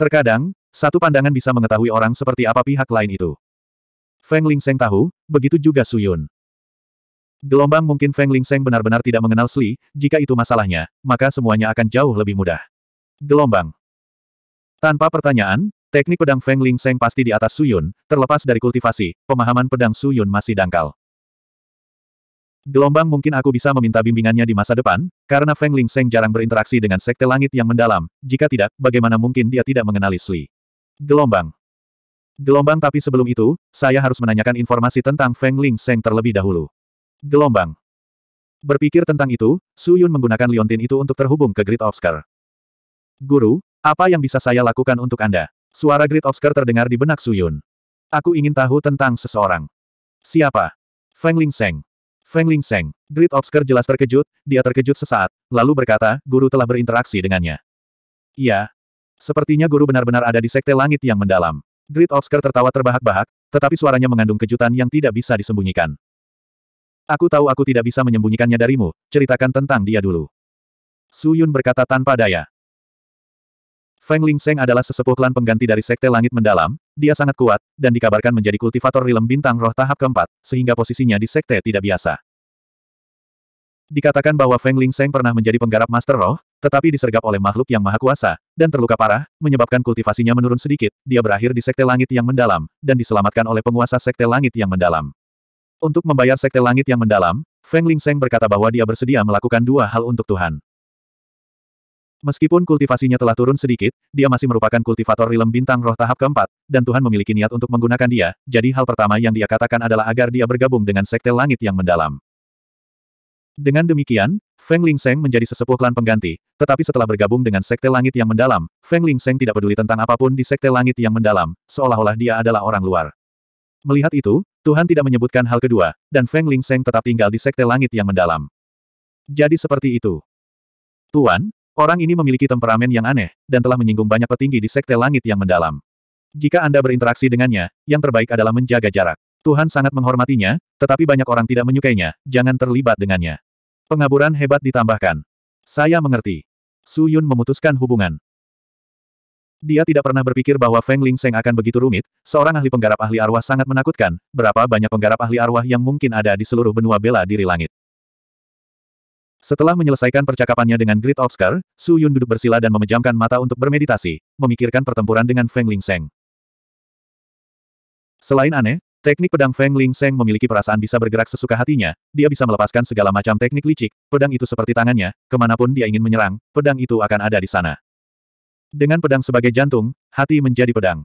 Terkadang, satu pandangan bisa mengetahui orang seperti apa pihak lain itu. Feng Ling Seng tahu, begitu juga Su Yun. Gelombang mungkin Feng Ling Seng benar-benar tidak mengenal Sli, jika itu masalahnya, maka semuanya akan jauh lebih mudah. Gelombang. Tanpa pertanyaan, teknik pedang Feng Ling Seng pasti di atas Su Yun, terlepas dari kultivasi, pemahaman pedang Su Yun masih dangkal. Gelombang mungkin aku bisa meminta bimbingannya di masa depan, karena Feng Ling Seng jarang berinteraksi dengan sekte langit yang mendalam, jika tidak, bagaimana mungkin dia tidak mengenali Sli. Gelombang. Gelombang tapi sebelum itu, saya harus menanyakan informasi tentang Feng Ling Seng terlebih dahulu. Gelombang. Berpikir tentang itu, Su Yun menggunakan liontin itu untuk terhubung ke Great Obscure. Guru, apa yang bisa saya lakukan untuk Anda? Suara Great Obscure terdengar di benak Su Yun. Aku ingin tahu tentang seseorang. Siapa? Feng Ling Seng. Feng Ling Seng, Great Obsker jelas terkejut, dia terkejut sesaat, lalu berkata, guru telah berinteraksi dengannya. Ya, Sepertinya guru benar-benar ada di sekte langit yang mendalam. Great Obsker tertawa terbahak-bahak, tetapi suaranya mengandung kejutan yang tidak bisa disembunyikan. Aku tahu aku tidak bisa menyembunyikannya darimu, ceritakan tentang dia dulu. Su Yun berkata tanpa daya. Feng Ling Seng adalah sesepuh klan pengganti dari Sekte Langit Mendalam, dia sangat kuat, dan dikabarkan menjadi kultivator rilem bintang roh tahap keempat, sehingga posisinya di Sekte tidak biasa. Dikatakan bahwa Feng Ling Seng pernah menjadi penggarap Master Roh, tetapi disergap oleh makhluk yang maha kuasa, dan terluka parah, menyebabkan kultivasinya menurun sedikit, dia berakhir di Sekte Langit yang mendalam, dan diselamatkan oleh penguasa Sekte Langit yang mendalam. Untuk membayar Sekte Langit yang mendalam, Feng Ling Seng berkata bahwa dia bersedia melakukan dua hal untuk Tuhan. Meskipun kultivasinya telah turun sedikit, dia masih merupakan kultivator rilem bintang roh tahap keempat, dan Tuhan memiliki niat untuk menggunakan dia, jadi hal pertama yang dia katakan adalah agar dia bergabung dengan sekte langit yang mendalam. Dengan demikian, Feng Ling Seng menjadi sesepuh klan pengganti, tetapi setelah bergabung dengan sekte langit yang mendalam, Feng Ling Seng tidak peduli tentang apapun di sekte langit yang mendalam, seolah-olah dia adalah orang luar. Melihat itu, Tuhan tidak menyebutkan hal kedua, dan Feng Ling Seng tetap tinggal di sekte langit yang mendalam. Jadi seperti itu. Tuan, Orang ini memiliki temperamen yang aneh, dan telah menyinggung banyak petinggi di sekte langit yang mendalam. Jika Anda berinteraksi dengannya, yang terbaik adalah menjaga jarak. Tuhan sangat menghormatinya, tetapi banyak orang tidak menyukainya, jangan terlibat dengannya. Pengaburan hebat ditambahkan. Saya mengerti. Su Yun memutuskan hubungan. Dia tidak pernah berpikir bahwa Feng Ling Seng akan begitu rumit, seorang ahli penggarap ahli arwah sangat menakutkan, berapa banyak penggarap ahli arwah yang mungkin ada di seluruh benua bela diri langit. Setelah menyelesaikan percakapannya dengan Great Obscure, Su Yun duduk bersila dan memejamkan mata untuk bermeditasi, memikirkan pertempuran dengan Feng Ling Seng. Selain aneh, teknik pedang Feng Ling Seng memiliki perasaan bisa bergerak sesuka hatinya, dia bisa melepaskan segala macam teknik licik, pedang itu seperti tangannya, kemanapun dia ingin menyerang, pedang itu akan ada di sana. Dengan pedang sebagai jantung, hati menjadi pedang.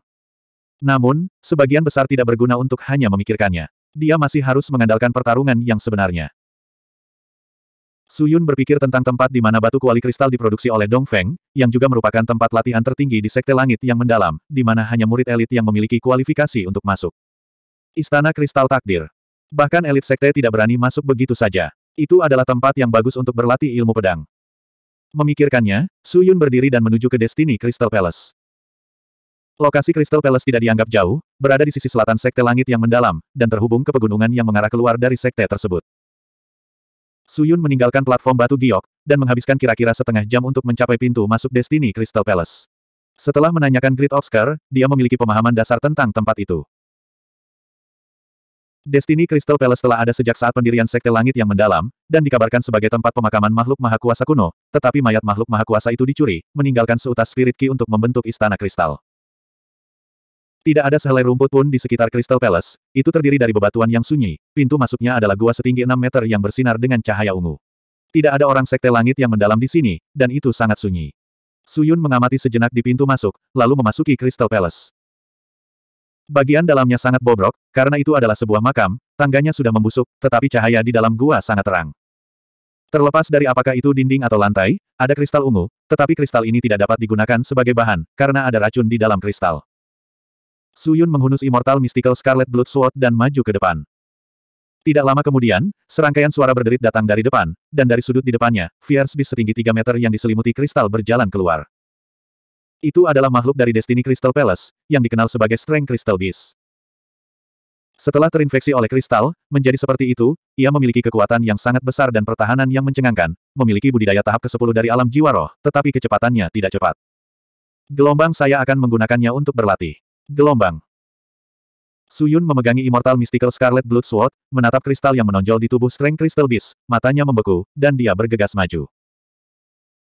Namun, sebagian besar tidak berguna untuk hanya memikirkannya. Dia masih harus mengandalkan pertarungan yang sebenarnya. Su Yun berpikir tentang tempat di mana batu kuali kristal diproduksi oleh Dong Feng, yang juga merupakan tempat latihan tertinggi di Sekte Langit yang mendalam, di mana hanya murid elit yang memiliki kualifikasi untuk masuk. Istana Kristal Takdir. Bahkan elit Sekte tidak berani masuk begitu saja. Itu adalah tempat yang bagus untuk berlatih ilmu pedang. Memikirkannya, Su Yun berdiri dan menuju ke Destiny Crystal Palace. Lokasi Crystal Palace tidak dianggap jauh, berada di sisi selatan Sekte Langit yang mendalam, dan terhubung ke pegunungan yang mengarah keluar dari Sekte tersebut. Suyun meninggalkan platform batu giok, dan menghabiskan kira-kira setengah jam untuk mencapai pintu masuk Destiny Crystal Palace. Setelah menanyakan Grid Obscure, dia memiliki pemahaman dasar tentang tempat itu. Destiny Crystal Palace telah ada sejak saat pendirian Sekte Langit yang mendalam, dan dikabarkan sebagai tempat pemakaman makhluk maha kuasa kuno, tetapi mayat makhluk maha kuasa itu dicuri, meninggalkan seutas spirit ki untuk membentuk istana kristal. Tidak ada sehelai rumput pun di sekitar Crystal Palace, itu terdiri dari bebatuan yang sunyi, pintu masuknya adalah gua setinggi 6 meter yang bersinar dengan cahaya ungu. Tidak ada orang sekte langit yang mendalam di sini, dan itu sangat sunyi. Suyun mengamati sejenak di pintu masuk, lalu memasuki Crystal Palace. Bagian dalamnya sangat bobrok, karena itu adalah sebuah makam, tangganya sudah membusuk, tetapi cahaya di dalam gua sangat terang. Terlepas dari apakah itu dinding atau lantai, ada kristal ungu, tetapi kristal ini tidak dapat digunakan sebagai bahan, karena ada racun di dalam kristal. Suyun menghunus Immortal Mystical Scarlet Blood Sword dan maju ke depan. Tidak lama kemudian, serangkaian suara berderit datang dari depan, dan dari sudut di depannya, Fierce Beast setinggi 3 meter yang diselimuti kristal berjalan keluar. Itu adalah makhluk dari Destiny Crystal Palace, yang dikenal sebagai Strength Crystal Beast. Setelah terinfeksi oleh kristal, menjadi seperti itu, ia memiliki kekuatan yang sangat besar dan pertahanan yang mencengangkan, memiliki budidaya tahap ke-10 dari alam jiwa roh, tetapi kecepatannya tidak cepat. Gelombang saya akan menggunakannya untuk berlatih. Gelombang. Suyun memegangi Immortal Mystical Scarlet Blood Sword, menatap kristal yang menonjol di tubuh Strength Crystal Beast, matanya membeku, dan dia bergegas maju.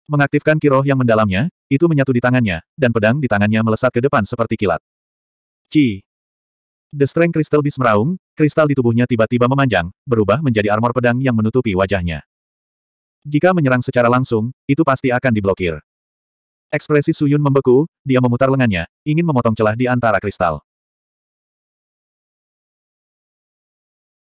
Mengaktifkan kiroh yang mendalamnya, itu menyatu di tangannya, dan pedang di tangannya melesat ke depan seperti kilat. Ci. The Strength Crystal Beast meraung, kristal di tubuhnya tiba-tiba memanjang, berubah menjadi armor pedang yang menutupi wajahnya. Jika menyerang secara langsung, itu pasti akan diblokir. Ekspresi Suyun membeku, dia memutar lengannya, ingin memotong celah di antara kristal.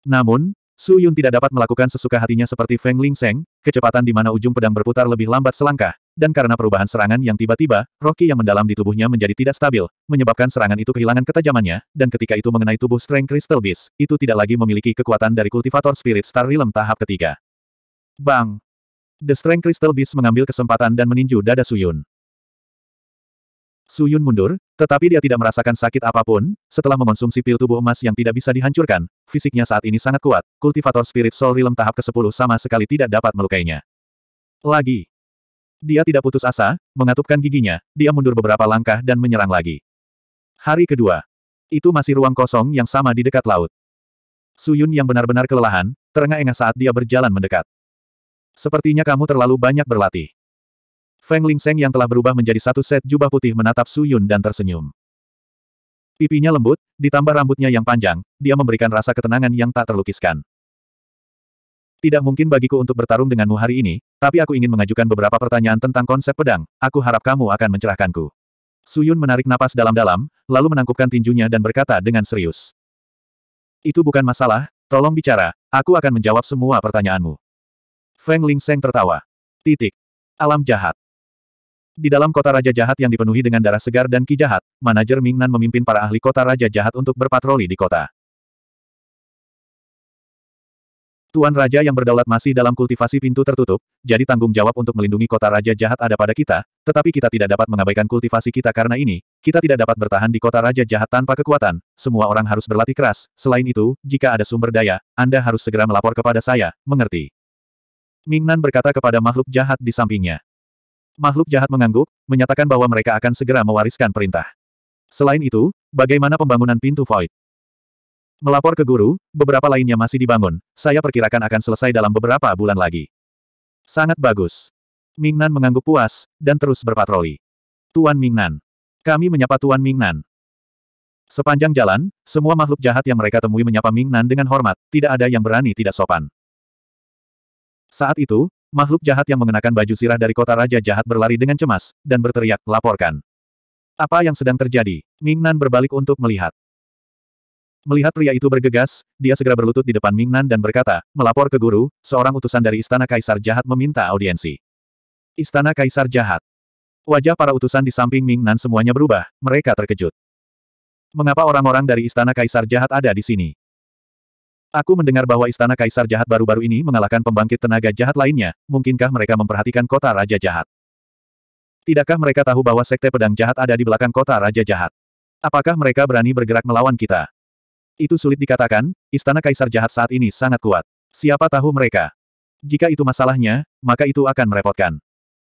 Namun, Suyun tidak dapat melakukan sesuka hatinya seperti Feng Ling Seng, kecepatan di mana ujung pedang berputar lebih lambat selangkah, dan karena perubahan serangan yang tiba-tiba, roki yang mendalam di tubuhnya menjadi tidak stabil, menyebabkan serangan itu kehilangan ketajamannya, dan ketika itu mengenai tubuh Strength Crystal Beast, itu tidak lagi memiliki kekuatan dari kultivator Spirit Star Realm tahap ketiga. Bang! The Strength Crystal Beast mengambil kesempatan dan meninju dada Suyun. Su Yun mundur, tetapi dia tidak merasakan sakit apapun, setelah mengonsumsi pil tubuh emas yang tidak bisa dihancurkan, fisiknya saat ini sangat kuat, kultivator spirit soul realm tahap ke-10 sama sekali tidak dapat melukainya. Lagi. Dia tidak putus asa, mengatupkan giginya, dia mundur beberapa langkah dan menyerang lagi. Hari kedua. Itu masih ruang kosong yang sama di dekat laut. Su Yun yang benar-benar kelelahan, terengah-engah saat dia berjalan mendekat. Sepertinya kamu terlalu banyak berlatih. Feng Lingseng yang telah berubah menjadi satu set jubah putih menatap Su Yun dan tersenyum. Pipinya lembut, ditambah rambutnya yang panjang, dia memberikan rasa ketenangan yang tak terlukiskan. Tidak mungkin bagiku untuk bertarung denganmu hari ini, tapi aku ingin mengajukan beberapa pertanyaan tentang konsep pedang, aku harap kamu akan mencerahkanku. Su Yun menarik napas dalam-dalam, lalu menangkupkan tinjunya dan berkata dengan serius. Itu bukan masalah, tolong bicara, aku akan menjawab semua pertanyaanmu. Feng Lingseng tertawa. Titik. Alam jahat. Di dalam kota Raja Jahat yang dipenuhi dengan darah segar dan ki jahat, manajer Mingnan memimpin para ahli kota Raja Jahat untuk berpatroli di kota. Tuan Raja yang berdaulat masih dalam kultivasi pintu tertutup, jadi tanggung jawab untuk melindungi kota Raja Jahat ada pada kita, tetapi kita tidak dapat mengabaikan kultivasi kita karena ini, kita tidak dapat bertahan di kota Raja Jahat tanpa kekuatan, semua orang harus berlatih keras, selain itu, jika ada sumber daya, Anda harus segera melapor kepada saya, mengerti? Mingnan berkata kepada makhluk jahat di sampingnya. Makhluk jahat mengangguk, menyatakan bahwa mereka akan segera mewariskan perintah. Selain itu, bagaimana pembangunan pintu void? Melapor ke guru, beberapa lainnya masih dibangun, saya perkirakan akan selesai dalam beberapa bulan lagi. Sangat bagus. Mingnan mengangguk puas, dan terus berpatroli. Tuan Mingnan. Kami menyapa Tuan Mingnan. Sepanjang jalan, semua makhluk jahat yang mereka temui menyapa Mingnan dengan hormat, tidak ada yang berani tidak sopan. Saat itu, Makhluk jahat yang mengenakan baju sirah dari kota Raja Jahat berlari dengan cemas, dan berteriak, laporkan. Apa yang sedang terjadi? Mingnan berbalik untuk melihat. Melihat pria itu bergegas, dia segera berlutut di depan Mingnan dan berkata, melapor ke guru, seorang utusan dari Istana Kaisar Jahat meminta audiensi. Istana Kaisar Jahat. Wajah para utusan di samping Mingnan semuanya berubah, mereka terkejut. Mengapa orang-orang dari Istana Kaisar Jahat ada di sini? Aku mendengar bahwa istana kaisar jahat baru-baru ini mengalahkan pembangkit tenaga jahat lainnya, mungkinkah mereka memperhatikan kota raja jahat? Tidakkah mereka tahu bahwa sekte pedang jahat ada di belakang kota raja jahat? Apakah mereka berani bergerak melawan kita? Itu sulit dikatakan, istana kaisar jahat saat ini sangat kuat. Siapa tahu mereka? Jika itu masalahnya, maka itu akan merepotkan.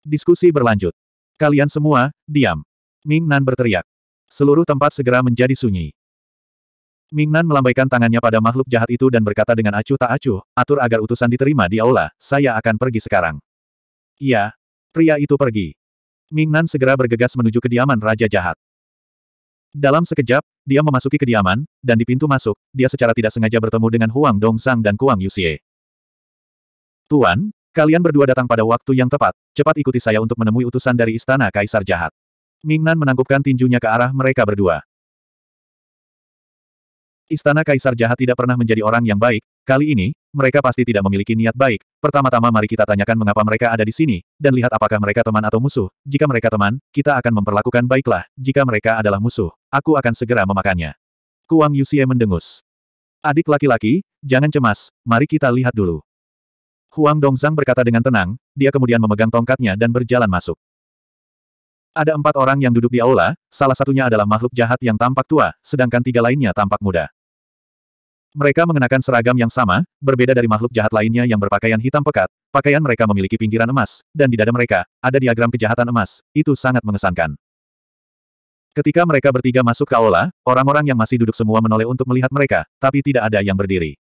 Diskusi berlanjut. Kalian semua, diam. Ming Nan berteriak. Seluruh tempat segera menjadi sunyi. Mingnan melambaikan tangannya pada makhluk jahat itu dan berkata dengan acuh tak acuh, atur agar utusan diterima di aula, saya akan pergi sekarang. Iya. Pria itu pergi. Mingnan segera bergegas menuju kediaman Raja Jahat. Dalam sekejap, dia memasuki kediaman, dan di pintu masuk, dia secara tidak sengaja bertemu dengan Huang Dong Sang dan Kuang Yusie. Tuan, kalian berdua datang pada waktu yang tepat, cepat ikuti saya untuk menemui utusan dari Istana Kaisar Jahat. Mingnan menangkupkan tinjunya ke arah mereka berdua. Istana Kaisar Jahat tidak pernah menjadi orang yang baik, kali ini, mereka pasti tidak memiliki niat baik. Pertama-tama mari kita tanyakan mengapa mereka ada di sini, dan lihat apakah mereka teman atau musuh. Jika mereka teman, kita akan memperlakukan baiklah. Jika mereka adalah musuh, aku akan segera memakannya. Kuang Yusie mendengus. Adik laki-laki, jangan cemas, mari kita lihat dulu. Huang Dongzang berkata dengan tenang, dia kemudian memegang tongkatnya dan berjalan masuk. Ada empat orang yang duduk di aula, salah satunya adalah makhluk jahat yang tampak tua, sedangkan tiga lainnya tampak muda. Mereka mengenakan seragam yang sama, berbeda dari makhluk jahat lainnya yang berpakaian hitam pekat. Pakaian mereka memiliki pinggiran emas, dan di dada mereka, ada diagram kejahatan emas. Itu sangat mengesankan. Ketika mereka bertiga masuk ke aula, orang-orang yang masih duduk semua menoleh untuk melihat mereka, tapi tidak ada yang berdiri.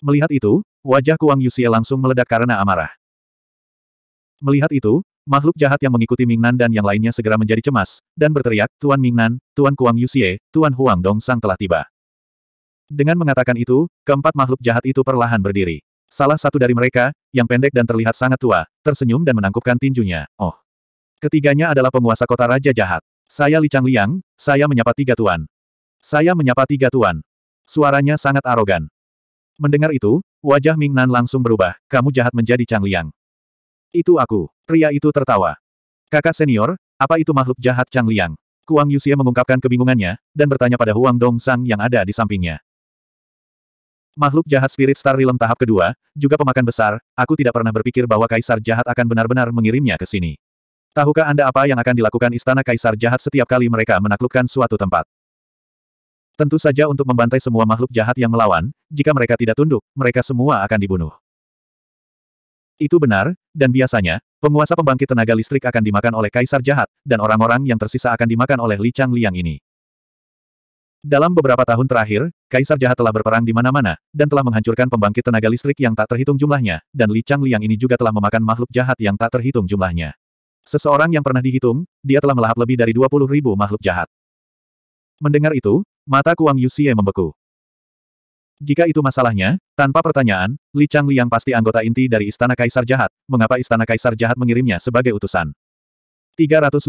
Melihat itu, wajah Kuang Yusie langsung meledak karena amarah. Melihat itu, makhluk jahat yang mengikuti Mingnan dan yang lainnya segera menjadi cemas, dan berteriak, Tuan Mingnan, Tuan Kuang Yusie, Tuan Huang Dong Sang telah tiba. Dengan mengatakan itu, keempat makhluk jahat itu perlahan berdiri. Salah satu dari mereka, yang pendek dan terlihat sangat tua, tersenyum dan menangkupkan tinjunya. Oh. Ketiganya adalah penguasa kota Raja Jahat. Saya Li Chang Liang, saya menyapa tiga tuan. Saya menyapa tiga tuan. Suaranya sangat arogan. Mendengar itu, wajah Ming Nan langsung berubah, kamu jahat menjadi Chang Liang. Itu aku. Pria itu tertawa. Kakak senior, apa itu makhluk jahat Chang Liang? Kuang Yuxie mengungkapkan kebingungannya, dan bertanya pada Huang Dong Sang yang ada di sampingnya. Makhluk jahat Spirit Star Realm tahap kedua, juga pemakan besar, aku tidak pernah berpikir bahwa Kaisar Jahat akan benar-benar mengirimnya ke sini. Tahukah Anda apa yang akan dilakukan Istana Kaisar Jahat setiap kali mereka menaklukkan suatu tempat? Tentu saja untuk membantai semua makhluk jahat yang melawan, jika mereka tidak tunduk, mereka semua akan dibunuh. Itu benar, dan biasanya, penguasa pembangkit tenaga listrik akan dimakan oleh Kaisar Jahat, dan orang-orang yang tersisa akan dimakan oleh Li Chang Liang ini. Dalam beberapa tahun terakhir, Kaisar Jahat telah berperang di mana-mana, dan telah menghancurkan pembangkit tenaga listrik yang tak terhitung jumlahnya, dan Li Chang Liang ini juga telah memakan makhluk jahat yang tak terhitung jumlahnya. Seseorang yang pernah dihitung, dia telah melahap lebih dari 20 ribu makhluk jahat. Mendengar itu, mata Kuang Yuxie membeku. Jika itu masalahnya, tanpa pertanyaan, Li Chang Liang pasti anggota inti dari Istana Kaisar Jahat, mengapa Istana Kaisar Jahat mengirimnya sebagai utusan? 357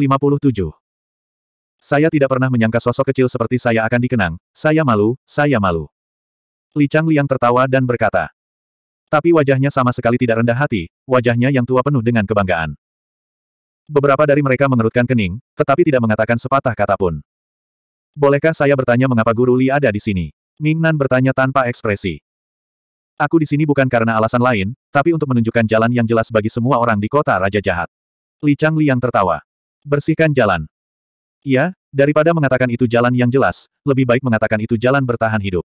saya tidak pernah menyangka sosok kecil seperti saya akan dikenang. Saya malu, saya malu. Li Chang Liang tertawa dan berkata. Tapi wajahnya sama sekali tidak rendah hati, wajahnya yang tua penuh dengan kebanggaan. Beberapa dari mereka mengerutkan kening, tetapi tidak mengatakan sepatah kata pun. Bolehkah saya bertanya mengapa Guru Li ada di sini? Ming Nan bertanya tanpa ekspresi. Aku di sini bukan karena alasan lain, tapi untuk menunjukkan jalan yang jelas bagi semua orang di kota Raja Jahat. Li Chang Liang tertawa. Bersihkan jalan. Iya, daripada mengatakan itu jalan yang jelas, lebih baik mengatakan itu jalan bertahan hidup.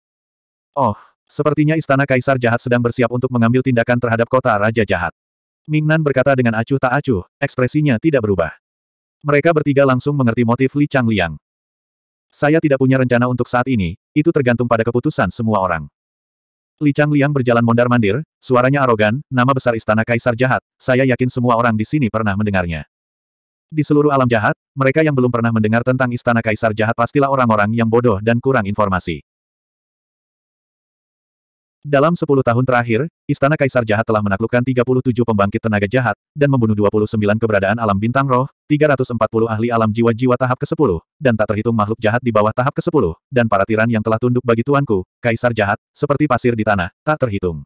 Oh, sepertinya istana kaisar jahat sedang bersiap untuk mengambil tindakan terhadap kota raja jahat. Mingnan berkata dengan acuh tak acuh, ekspresinya tidak berubah. Mereka bertiga langsung mengerti motif Li Chang Liang. Saya tidak punya rencana untuk saat ini, itu tergantung pada keputusan semua orang. Li Chang Liang berjalan mondar-mandir, suaranya arogan, nama besar istana kaisar jahat, saya yakin semua orang di sini pernah mendengarnya. Di seluruh alam jahat, mereka yang belum pernah mendengar tentang Istana Kaisar Jahat pastilah orang-orang yang bodoh dan kurang informasi. Dalam 10 tahun terakhir, Istana Kaisar Jahat telah menaklukkan 37 pembangkit tenaga jahat, dan membunuh 29 keberadaan alam bintang roh, 340 ahli alam jiwa-jiwa tahap ke-10, dan tak terhitung makhluk jahat di bawah tahap ke-10, dan para tiran yang telah tunduk bagi tuanku, Kaisar Jahat, seperti pasir di tanah, tak terhitung.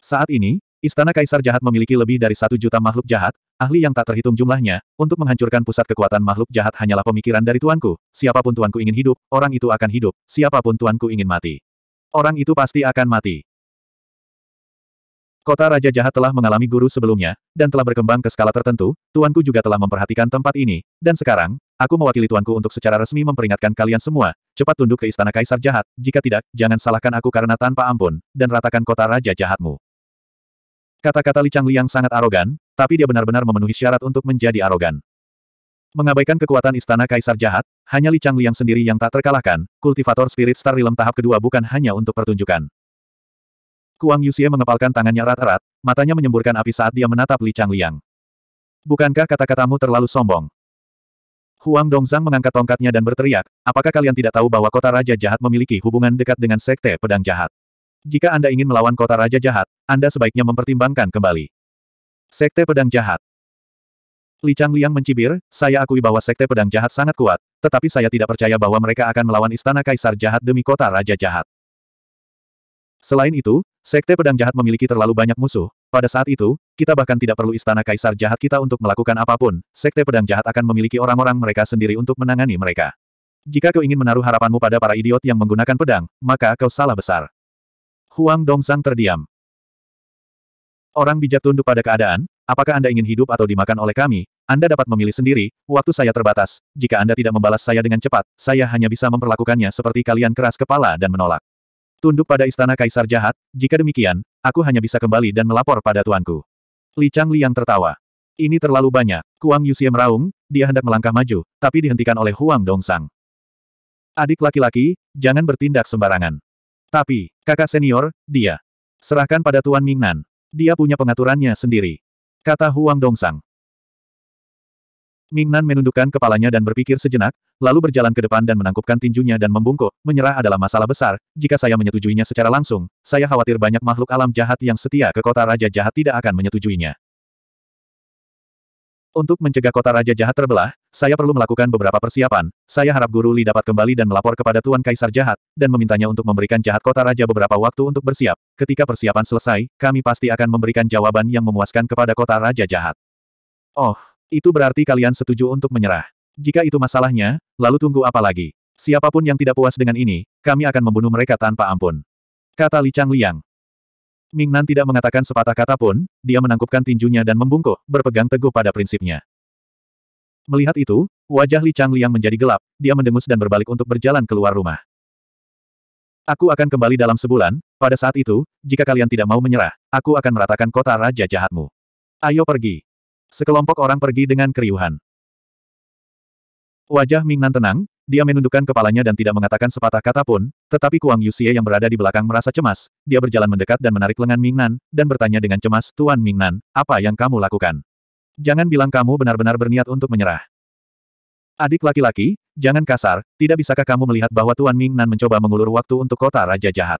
Saat ini, Istana Kaisar Jahat memiliki lebih dari satu juta makhluk jahat, ahli yang tak terhitung jumlahnya, untuk menghancurkan pusat kekuatan makhluk jahat hanyalah pemikiran dari tuanku, siapapun tuanku ingin hidup, orang itu akan hidup, siapapun tuanku ingin mati. Orang itu pasti akan mati. Kota Raja Jahat telah mengalami guru sebelumnya, dan telah berkembang ke skala tertentu, tuanku juga telah memperhatikan tempat ini, dan sekarang, aku mewakili tuanku untuk secara resmi memperingatkan kalian semua, cepat tunduk ke Istana Kaisar Jahat, jika tidak, jangan salahkan aku karena tanpa ampun, dan ratakan kota Raja Jahatmu. Kata-kata Li Changliang sangat arogan, tapi dia benar-benar memenuhi syarat untuk menjadi arogan. Mengabaikan kekuatan istana kaisar jahat, hanya Li Changliang sendiri yang tak terkalahkan, kultivator spirit star realm tahap kedua bukan hanya untuk pertunjukan. Kuang Yuxie mengepalkan tangannya rata rat matanya menyemburkan api saat dia menatap Li Changliang. Bukankah kata-katamu terlalu sombong? Huang Dongzang mengangkat tongkatnya dan berteriak, apakah kalian tidak tahu bahwa kota raja jahat memiliki hubungan dekat dengan sekte pedang jahat? Jika Anda ingin melawan kota Raja Jahat, Anda sebaiknya mempertimbangkan kembali. Sekte Pedang Jahat Li Chang Liang mencibir, saya akui bahwa Sekte Pedang Jahat sangat kuat, tetapi saya tidak percaya bahwa mereka akan melawan Istana Kaisar Jahat demi kota Raja Jahat. Selain itu, Sekte Pedang Jahat memiliki terlalu banyak musuh. Pada saat itu, kita bahkan tidak perlu Istana Kaisar Jahat kita untuk melakukan apapun, Sekte Pedang Jahat akan memiliki orang-orang mereka sendiri untuk menangani mereka. Jika kau ingin menaruh harapanmu pada para idiot yang menggunakan pedang, maka kau salah besar. Huang Sang terdiam. Orang bijak tunduk pada keadaan, apakah Anda ingin hidup atau dimakan oleh kami, Anda dapat memilih sendiri, waktu saya terbatas, jika Anda tidak membalas saya dengan cepat, saya hanya bisa memperlakukannya seperti kalian keras kepala dan menolak. Tunduk pada istana kaisar jahat, jika demikian, aku hanya bisa kembali dan melapor pada tuanku. Li Chang Liang tertawa. Ini terlalu banyak. Kuang Yuxie meraung, dia hendak melangkah maju, tapi dihentikan oleh Huang Dongsang. Adik laki-laki, jangan bertindak sembarangan. Tapi, kakak senior, dia. Serahkan pada Tuan Mingnan. Dia punya pengaturannya sendiri. Kata Huang Dongsang. Mingnan menundukkan kepalanya dan berpikir sejenak, lalu berjalan ke depan dan menangkupkan tinjunya dan membungkuk, menyerah adalah masalah besar, jika saya menyetujuinya secara langsung, saya khawatir banyak makhluk alam jahat yang setia ke kota Raja Jahat tidak akan menyetujuinya. Untuk mencegah kota Raja Jahat terbelah, saya perlu melakukan beberapa persiapan. Saya harap Guru Li dapat kembali dan melapor kepada Tuan Kaisar Jahat, dan memintanya untuk memberikan Jahat Kota Raja beberapa waktu untuk bersiap. Ketika persiapan selesai, kami pasti akan memberikan jawaban yang memuaskan kepada kota Raja Jahat. Oh, itu berarti kalian setuju untuk menyerah. Jika itu masalahnya, lalu tunggu apa lagi? Siapapun yang tidak puas dengan ini, kami akan membunuh mereka tanpa ampun. Kata Li Chang Liang. Nan tidak mengatakan sepatah kata pun, dia menangkupkan tinjunya dan membungkuk, berpegang teguh pada prinsipnya. Melihat itu, wajah Li Chang Liang menjadi gelap, dia mendengus dan berbalik untuk berjalan keluar rumah. Aku akan kembali dalam sebulan, pada saat itu, jika kalian tidak mau menyerah, aku akan meratakan kota raja jahatmu. Ayo pergi. Sekelompok orang pergi dengan keriuhan. Wajah Ming Nan tenang, dia menundukkan kepalanya dan tidak mengatakan sepatah kata pun, tetapi Kuang Yusie yang berada di belakang merasa cemas, dia berjalan mendekat dan menarik lengan Mingnan, dan bertanya dengan cemas, Tuan Mingnan, apa yang kamu lakukan? Jangan bilang kamu benar-benar berniat untuk menyerah. Adik laki-laki, jangan kasar, tidak bisakah kamu melihat bahwa Tuan Mingnan mencoba mengulur waktu untuk kota Raja Jahat?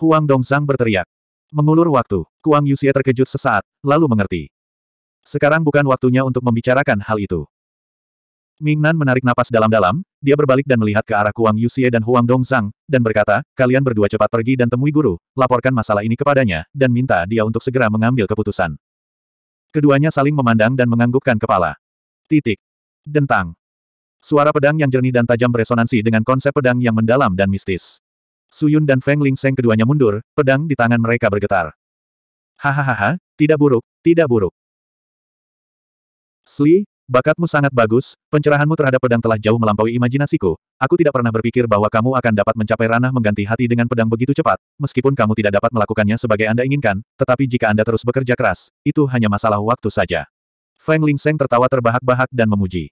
Huang Dongzang berteriak. Mengulur waktu, Kuang Yusie terkejut sesaat, lalu mengerti. Sekarang bukan waktunya untuk membicarakan hal itu. Mingnan menarik napas dalam-dalam, dia berbalik dan melihat ke arah Kuang Yuxie dan Huang Dongzang, dan berkata, kalian berdua cepat pergi dan temui guru, laporkan masalah ini kepadanya, dan minta dia untuk segera mengambil keputusan. Keduanya saling memandang dan menganggukkan kepala. Titik. Dentang. Suara pedang yang jernih dan tajam beresonansi dengan konsep pedang yang mendalam dan mistis. Suyun dan Feng Ling Seng keduanya mundur, pedang di tangan mereka bergetar. Hahaha, tidak buruk, tidak buruk. Sli, Bakatmu sangat bagus, pencerahanmu terhadap pedang telah jauh melampaui imajinasiku. Aku tidak pernah berpikir bahwa kamu akan dapat mencapai ranah mengganti hati dengan pedang begitu cepat. Meskipun kamu tidak dapat melakukannya sebagai Anda inginkan, tetapi jika Anda terus bekerja keras, itu hanya masalah waktu saja. Feng Ling Seng tertawa terbahak-bahak dan memuji.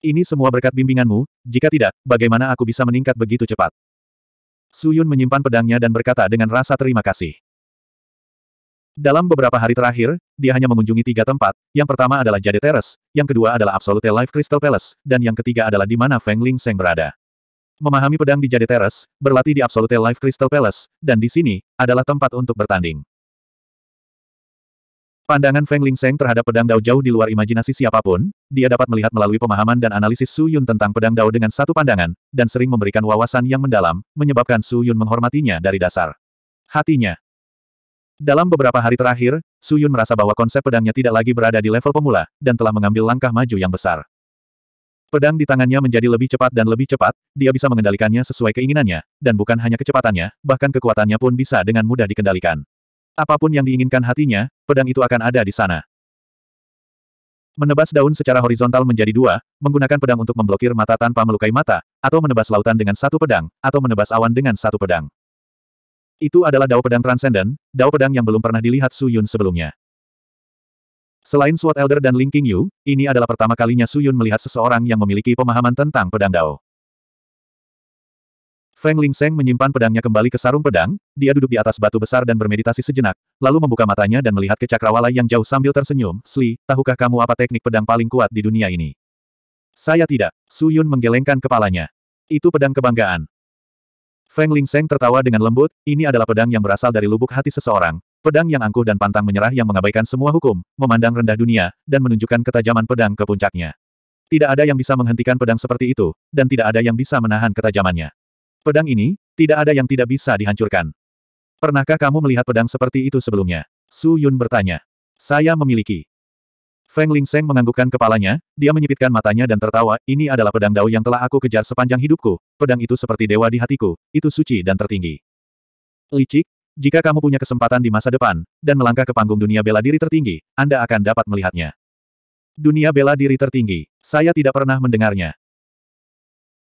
Ini semua berkat bimbinganmu, jika tidak, bagaimana aku bisa meningkat begitu cepat? Su Yun menyimpan pedangnya dan berkata dengan rasa terima kasih. Dalam beberapa hari terakhir, dia hanya mengunjungi tiga tempat, yang pertama adalah Jade Terrace, yang kedua adalah Absolute Life Crystal Palace, dan yang ketiga adalah di mana Feng Ling Seng berada. Memahami pedang di Jade Terrace, berlatih di Absolute Life Crystal Palace, dan di sini, adalah tempat untuk bertanding. Pandangan Feng Ling Seng terhadap pedang Dao jauh di luar imajinasi siapapun, dia dapat melihat melalui pemahaman dan analisis Su Yun tentang pedang Dao dengan satu pandangan, dan sering memberikan wawasan yang mendalam, menyebabkan Su Yun menghormatinya dari dasar. Hatinya, dalam beberapa hari terakhir, Su Yun merasa bahwa konsep pedangnya tidak lagi berada di level pemula, dan telah mengambil langkah maju yang besar. Pedang di tangannya menjadi lebih cepat dan lebih cepat, dia bisa mengendalikannya sesuai keinginannya, dan bukan hanya kecepatannya, bahkan kekuatannya pun bisa dengan mudah dikendalikan. Apapun yang diinginkan hatinya, pedang itu akan ada di sana. Menebas daun secara horizontal menjadi dua, menggunakan pedang untuk memblokir mata tanpa melukai mata, atau menebas lautan dengan satu pedang, atau menebas awan dengan satu pedang. Itu adalah Dao Pedang Transcendent, Dao Pedang yang belum pernah dilihat Su Yun sebelumnya. Selain Sword Elder dan Ling Qingyu, ini adalah pertama kalinya Su Yun melihat seseorang yang memiliki pemahaman tentang pedang Dao. Feng Ling Seng menyimpan pedangnya kembali ke sarung pedang, dia duduk di atas batu besar dan bermeditasi sejenak, lalu membuka matanya dan melihat ke cakrawala yang jauh sambil tersenyum, Sli, tahukah kamu apa teknik pedang paling kuat di dunia ini? Saya tidak. Su Yun menggelengkan kepalanya. Itu pedang kebanggaan. Feng Ling Seng tertawa dengan lembut, ini adalah pedang yang berasal dari lubuk hati seseorang. Pedang yang angkuh dan pantang menyerah yang mengabaikan semua hukum, memandang rendah dunia, dan menunjukkan ketajaman pedang ke puncaknya. Tidak ada yang bisa menghentikan pedang seperti itu, dan tidak ada yang bisa menahan ketajamannya. Pedang ini, tidak ada yang tidak bisa dihancurkan. Pernahkah kamu melihat pedang seperti itu sebelumnya? Su Yun bertanya. Saya memiliki. Feng Seng menganggukkan kepalanya, dia menyipitkan matanya dan tertawa, ini adalah pedang dao yang telah aku kejar sepanjang hidupku, pedang itu seperti dewa di hatiku, itu suci dan tertinggi. Licik, jika kamu punya kesempatan di masa depan, dan melangkah ke panggung dunia bela diri tertinggi, Anda akan dapat melihatnya. Dunia bela diri tertinggi, saya tidak pernah mendengarnya.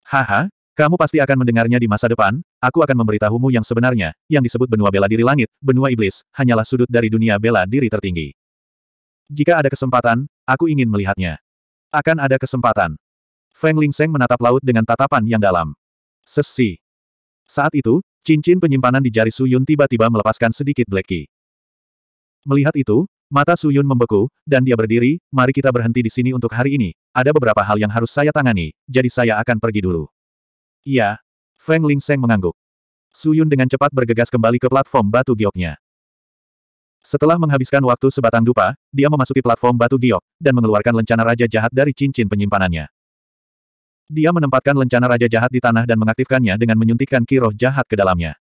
Haha, kamu pasti akan mendengarnya di masa depan, aku akan memberitahumu yang sebenarnya, yang disebut benua bela diri langit, benua iblis, hanyalah sudut dari dunia bela diri tertinggi. Jika ada kesempatan, aku ingin melihatnya. Akan ada kesempatan. Feng Ling Lingseng menatap laut dengan tatapan yang dalam. Sesi. Saat itu, cincin penyimpanan di jari Suyun tiba-tiba melepaskan sedikit Black Key. Melihat itu, mata Suyun membeku, dan dia berdiri, mari kita berhenti di sini untuk hari ini, ada beberapa hal yang harus saya tangani, jadi saya akan pergi dulu. Iya. Feng Ling Lingseng mengangguk. Suyun dengan cepat bergegas kembali ke platform batu gioknya. Setelah menghabiskan waktu sebatang dupa, dia memasuki platform batu giok, dan mengeluarkan lencana raja jahat dari cincin penyimpanannya. Dia menempatkan lencana raja jahat di tanah dan mengaktifkannya dengan menyuntikkan kiroh jahat ke dalamnya.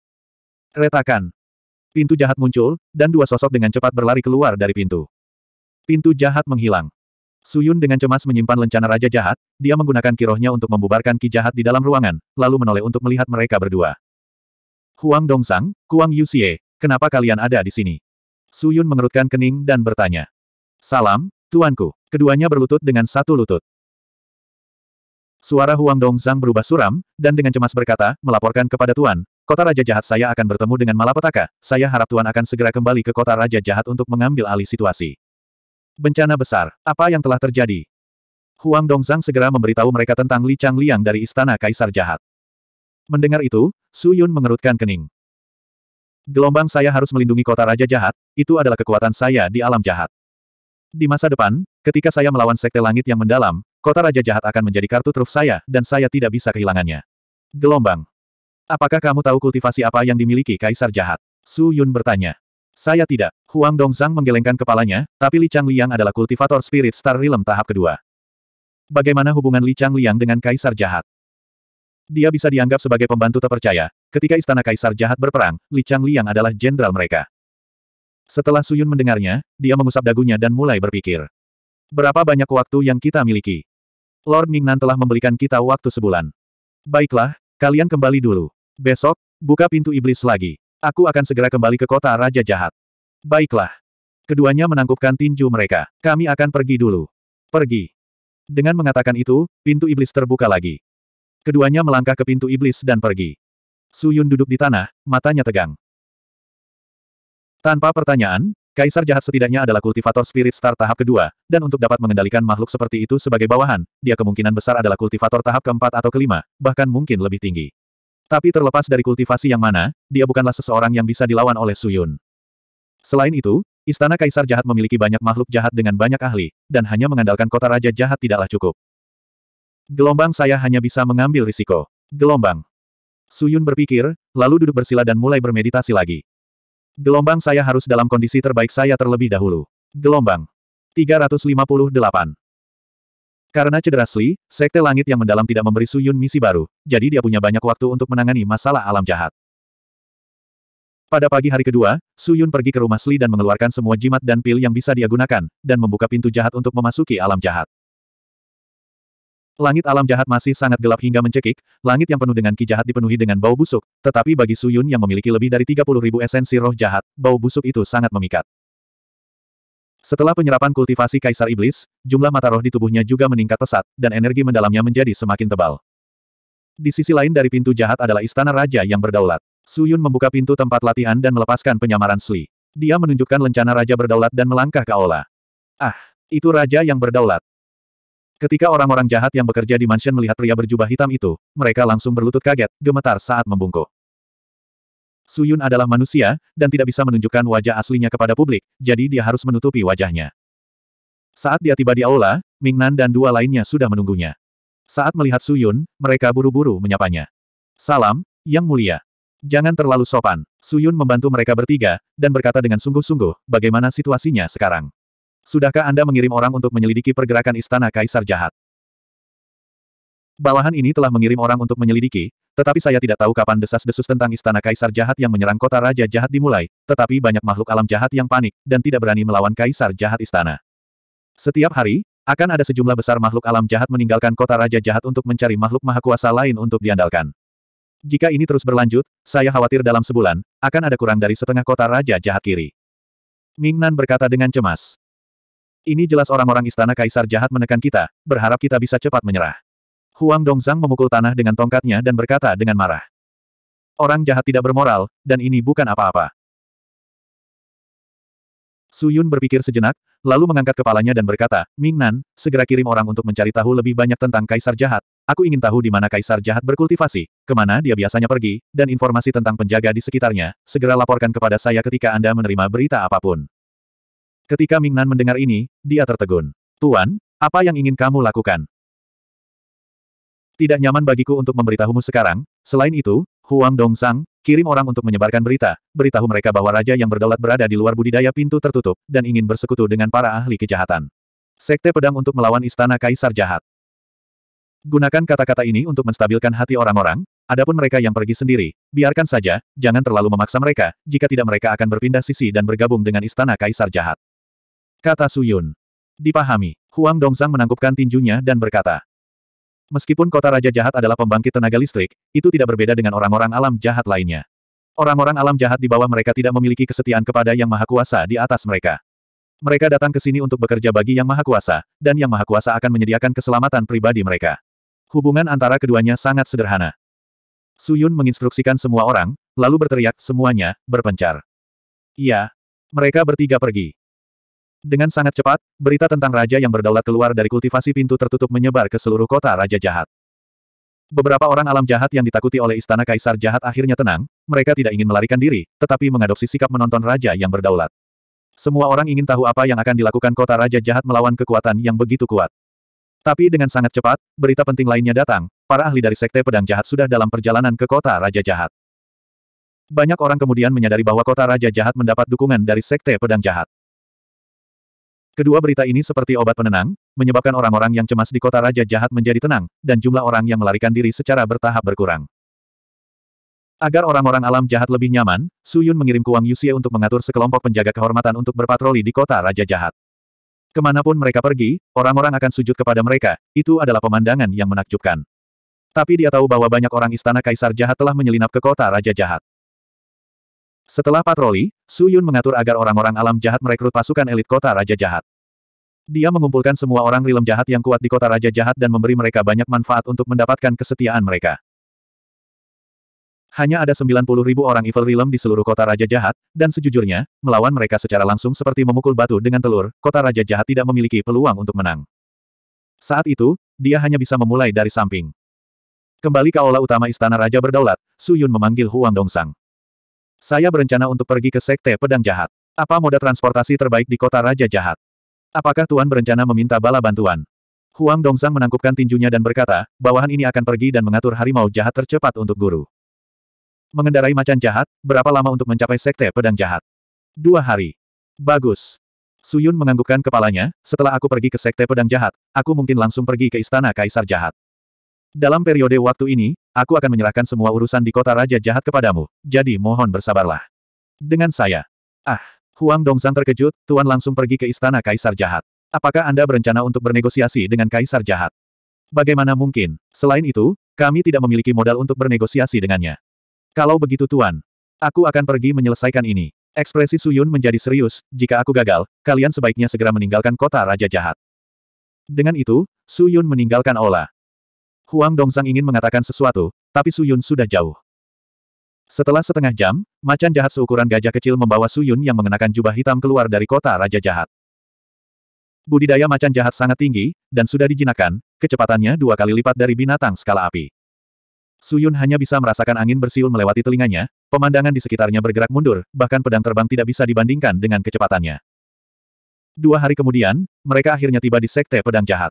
Retakan. Pintu jahat muncul, dan dua sosok dengan cepat berlari keluar dari pintu. Pintu jahat menghilang. Suyun dengan cemas menyimpan lencana raja jahat, dia menggunakan kirohnya untuk membubarkan ki jahat di dalam ruangan, lalu menoleh untuk melihat mereka berdua. Huang Dongsang, Kuang Yuxie, kenapa kalian ada di sini? Suyun mengerutkan kening dan bertanya. Salam, tuanku. Keduanya berlutut dengan satu lutut. Suara Huang Dongzang berubah suram, dan dengan cemas berkata, melaporkan kepada Tuan, kota Raja Jahat saya akan bertemu dengan malapetaka, saya harap Tuan akan segera kembali ke kota Raja Jahat untuk mengambil alih situasi. Bencana besar, apa yang telah terjadi? Huang Dongzang segera memberitahu mereka tentang Li Chang Liang dari Istana Kaisar Jahat. Mendengar itu, Su Yun mengerutkan kening. Gelombang saya harus melindungi kota Raja Jahat, itu adalah kekuatan saya di alam jahat. Di masa depan, ketika saya melawan Sekte Langit yang mendalam, kota Raja Jahat akan menjadi kartu truf saya, dan saya tidak bisa kehilangannya. Gelombang. Apakah kamu tahu kultivasi apa yang dimiliki Kaisar Jahat? Su Yun bertanya. Saya tidak. Huang Dongzang menggelengkan kepalanya, tapi Li Chang Liang adalah kultivator Spirit Star Realm tahap kedua. Bagaimana hubungan Li Chang Liang dengan Kaisar Jahat? Dia bisa dianggap sebagai pembantu terpercaya. Ketika istana kaisar jahat berperang, Li Changli yang adalah jenderal mereka. Setelah Suyun mendengarnya, dia mengusap dagunya dan mulai berpikir. Berapa banyak waktu yang kita miliki? Lord Mingnan telah memberikan kita waktu sebulan. Baiklah, kalian kembali dulu. Besok, buka pintu iblis lagi. Aku akan segera kembali ke kota Raja Jahat. Baiklah. Keduanya menangkupkan tinju mereka. Kami akan pergi dulu. Pergi. Dengan mengatakan itu, pintu iblis terbuka lagi. Keduanya melangkah ke pintu iblis dan pergi. Su Yun duduk di tanah, matanya tegang. Tanpa pertanyaan, Kaisar jahat setidaknya adalah kultivator spirit star tahap kedua, dan untuk dapat mengendalikan makhluk seperti itu sebagai bawahan, dia kemungkinan besar adalah kultivator tahap keempat atau kelima, bahkan mungkin lebih tinggi. Tapi terlepas dari kultivasi yang mana, dia bukanlah seseorang yang bisa dilawan oleh Su Yun. Selain itu, Istana Kaisar Jahat memiliki banyak makhluk jahat dengan banyak ahli, dan hanya mengandalkan kota Raja Jahat tidaklah cukup. Gelombang saya hanya bisa mengambil risiko. Gelombang. Suyun berpikir, lalu duduk bersila dan mulai bermeditasi lagi. Gelombang saya harus dalam kondisi terbaik saya terlebih dahulu. Gelombang. 358. Karena cedera asli, Sekte Langit yang mendalam tidak memberi Suyun misi baru, jadi dia punya banyak waktu untuk menangani masalah alam jahat. Pada pagi hari kedua, Suyun pergi ke rumah Sli dan mengeluarkan semua jimat dan pil yang bisa dia gunakan, dan membuka pintu jahat untuk memasuki alam jahat. Langit alam jahat masih sangat gelap hingga mencekik, langit yang penuh dengan ki jahat dipenuhi dengan bau busuk, tetapi bagi Suyun yang memiliki lebih dari 30 ribu esensi roh jahat, bau busuk itu sangat memikat. Setelah penyerapan kultivasi Kaisar Iblis, jumlah mata roh di tubuhnya juga meningkat pesat, dan energi mendalamnya menjadi semakin tebal. Di sisi lain dari pintu jahat adalah istana raja yang berdaulat. Suyun membuka pintu tempat latihan dan melepaskan penyamaran Sli. Dia menunjukkan lencana raja berdaulat dan melangkah ke aula. Ah, itu raja yang berdaulat. Ketika orang-orang jahat yang bekerja di mansion melihat pria berjubah hitam itu, mereka langsung berlutut kaget, gemetar saat membungkuk. Suyun adalah manusia, dan tidak bisa menunjukkan wajah aslinya kepada publik, jadi dia harus menutupi wajahnya. Saat dia tiba di aula, Mingnan dan dua lainnya sudah menunggunya. Saat melihat Suyun, mereka buru-buru menyapanya. Salam, Yang Mulia. Jangan terlalu sopan. Suyun membantu mereka bertiga, dan berkata dengan sungguh-sungguh, bagaimana situasinya sekarang. Sudahkah Anda mengirim orang untuk menyelidiki pergerakan Istana Kaisar Jahat? Bawahan ini telah mengirim orang untuk menyelidiki, tetapi saya tidak tahu kapan desas-desus tentang Istana Kaisar Jahat yang menyerang kota Raja Jahat dimulai, tetapi banyak makhluk alam jahat yang panik, dan tidak berani melawan Kaisar Jahat Istana. Setiap hari, akan ada sejumlah besar makhluk alam jahat meninggalkan kota Raja Jahat untuk mencari makhluk maha kuasa lain untuk diandalkan. Jika ini terus berlanjut, saya khawatir dalam sebulan, akan ada kurang dari setengah kota Raja Jahat kiri. Mingnan berkata dengan cemas. Ini jelas orang-orang istana kaisar jahat menekan kita, berharap kita bisa cepat menyerah. Huang Dongzang memukul tanah dengan tongkatnya dan berkata dengan marah. Orang jahat tidak bermoral, dan ini bukan apa-apa. Su Yun berpikir sejenak, lalu mengangkat kepalanya dan berkata, Mingnan, segera kirim orang untuk mencari tahu lebih banyak tentang kaisar jahat. Aku ingin tahu di mana kaisar jahat berkultivasi, kemana dia biasanya pergi, dan informasi tentang penjaga di sekitarnya. Segera laporkan kepada saya ketika Anda menerima berita apapun. Ketika Mingnan mendengar ini, dia tertegun. Tuan, apa yang ingin kamu lakukan? Tidak nyaman bagiku untuk memberitahumu sekarang, selain itu, Huang Dong Sang, kirim orang untuk menyebarkan berita, beritahu mereka bahwa raja yang berdaulat berada di luar budidaya pintu tertutup, dan ingin bersekutu dengan para ahli kejahatan. Sekte pedang untuk melawan istana kaisar jahat. Gunakan kata-kata ini untuk menstabilkan hati orang-orang, adapun mereka yang pergi sendiri, biarkan saja, jangan terlalu memaksa mereka, jika tidak mereka akan berpindah sisi dan bergabung dengan istana kaisar jahat. Kata Suyun. Dipahami. Huang Dongzang menangkupkan tinjunya dan berkata. Meskipun kota Raja Jahat adalah pembangkit tenaga listrik, itu tidak berbeda dengan orang-orang alam jahat lainnya. Orang-orang alam jahat di bawah mereka tidak memiliki kesetiaan kepada Yang Maha Kuasa di atas mereka. Mereka datang ke sini untuk bekerja bagi Yang Maha Kuasa, dan Yang Maha Kuasa akan menyediakan keselamatan pribadi mereka. Hubungan antara keduanya sangat sederhana. Suyun menginstruksikan semua orang, lalu berteriak, semuanya, berpencar. Iya. Mereka bertiga pergi. Dengan sangat cepat, berita tentang raja yang berdaulat keluar dari kultivasi pintu tertutup menyebar ke seluruh kota Raja Jahat. Beberapa orang alam jahat yang ditakuti oleh istana kaisar jahat akhirnya tenang, mereka tidak ingin melarikan diri, tetapi mengadopsi sikap menonton raja yang berdaulat. Semua orang ingin tahu apa yang akan dilakukan kota raja jahat melawan kekuatan yang begitu kuat. Tapi dengan sangat cepat, berita penting lainnya datang, para ahli dari sekte pedang jahat sudah dalam perjalanan ke kota raja jahat. Banyak orang kemudian menyadari bahwa kota raja jahat mendapat dukungan dari sekte pedang jahat. Kedua berita ini seperti obat penenang, menyebabkan orang-orang yang cemas di kota Raja Jahat menjadi tenang, dan jumlah orang yang melarikan diri secara bertahap berkurang. Agar orang-orang alam jahat lebih nyaman, Su Yun mengirim Kuang Yusie untuk mengatur sekelompok penjaga kehormatan untuk berpatroli di kota Raja Jahat. Kemanapun mereka pergi, orang-orang akan sujud kepada mereka, itu adalah pemandangan yang menakjubkan. Tapi dia tahu bahwa banyak orang istana kaisar jahat telah menyelinap ke kota Raja Jahat. Setelah patroli, Su Yun mengatur agar orang-orang alam jahat merekrut pasukan elit kota Raja Jahat. Dia mengumpulkan semua orang rilem jahat yang kuat di kota Raja Jahat dan memberi mereka banyak manfaat untuk mendapatkan kesetiaan mereka. Hanya ada 90 ribu orang evil rilem di seluruh kota Raja Jahat, dan sejujurnya, melawan mereka secara langsung seperti memukul batu dengan telur, kota Raja Jahat tidak memiliki peluang untuk menang. Saat itu, dia hanya bisa memulai dari samping. Kembali ke aula utama istana raja berdaulat, Su Yun memanggil Huang Dongsang. Saya berencana untuk pergi ke Sekte Pedang Jahat. Apa moda transportasi terbaik di kota Raja Jahat? Apakah Tuan berencana meminta bala bantuan? Huang Dongsang menangkupkan tinjunya dan berkata, bawahan ini akan pergi dan mengatur harimau jahat tercepat untuk guru. Mengendarai macan jahat, berapa lama untuk mencapai sekte pedang jahat? Dua hari. Bagus. Suyun menganggukkan kepalanya, setelah aku pergi ke sekte pedang jahat, aku mungkin langsung pergi ke istana kaisar jahat. Dalam periode waktu ini, Aku akan menyerahkan semua urusan di kota Raja Jahat kepadamu, jadi mohon bersabarlah. Dengan saya. Ah, Huang Dongzang terkejut, Tuan langsung pergi ke istana Kaisar Jahat. Apakah Anda berencana untuk bernegosiasi dengan Kaisar Jahat? Bagaimana mungkin? Selain itu, kami tidak memiliki modal untuk bernegosiasi dengannya. Kalau begitu Tuan, aku akan pergi menyelesaikan ini. Ekspresi Suyun menjadi serius, jika aku gagal, kalian sebaiknya segera meninggalkan kota Raja Jahat. Dengan itu, Suyun meninggalkan Ola. Huang Dongzang ingin mengatakan sesuatu, tapi Su Yun sudah jauh. Setelah setengah jam, macan jahat seukuran gajah kecil membawa Su Yun yang mengenakan jubah hitam keluar dari kota Raja Jahat. Budidaya macan jahat sangat tinggi, dan sudah dijinakan, kecepatannya dua kali lipat dari binatang skala api. Su Yun hanya bisa merasakan angin bersiul melewati telinganya, pemandangan di sekitarnya bergerak mundur, bahkan pedang terbang tidak bisa dibandingkan dengan kecepatannya. Dua hari kemudian, mereka akhirnya tiba di Sekte Pedang Jahat.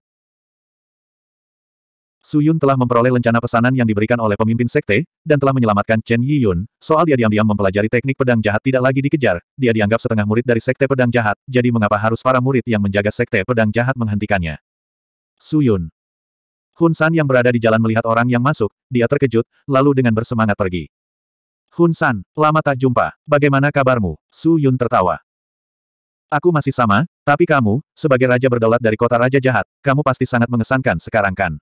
Su Yun telah memperoleh lencana pesanan yang diberikan oleh pemimpin sekte, dan telah menyelamatkan Chen Yi Yun. soal dia diam-diam mempelajari teknik pedang jahat tidak lagi dikejar, dia dianggap setengah murid dari sekte pedang jahat, jadi mengapa harus para murid yang menjaga sekte pedang jahat menghentikannya? Su Yun. Hun San yang berada di jalan melihat orang yang masuk, dia terkejut, lalu dengan bersemangat pergi. Hun San, lama tak jumpa, bagaimana kabarmu? Su Yun tertawa. Aku masih sama, tapi kamu, sebagai raja berdaulat dari kota raja jahat, kamu pasti sangat mengesankan sekarang kan?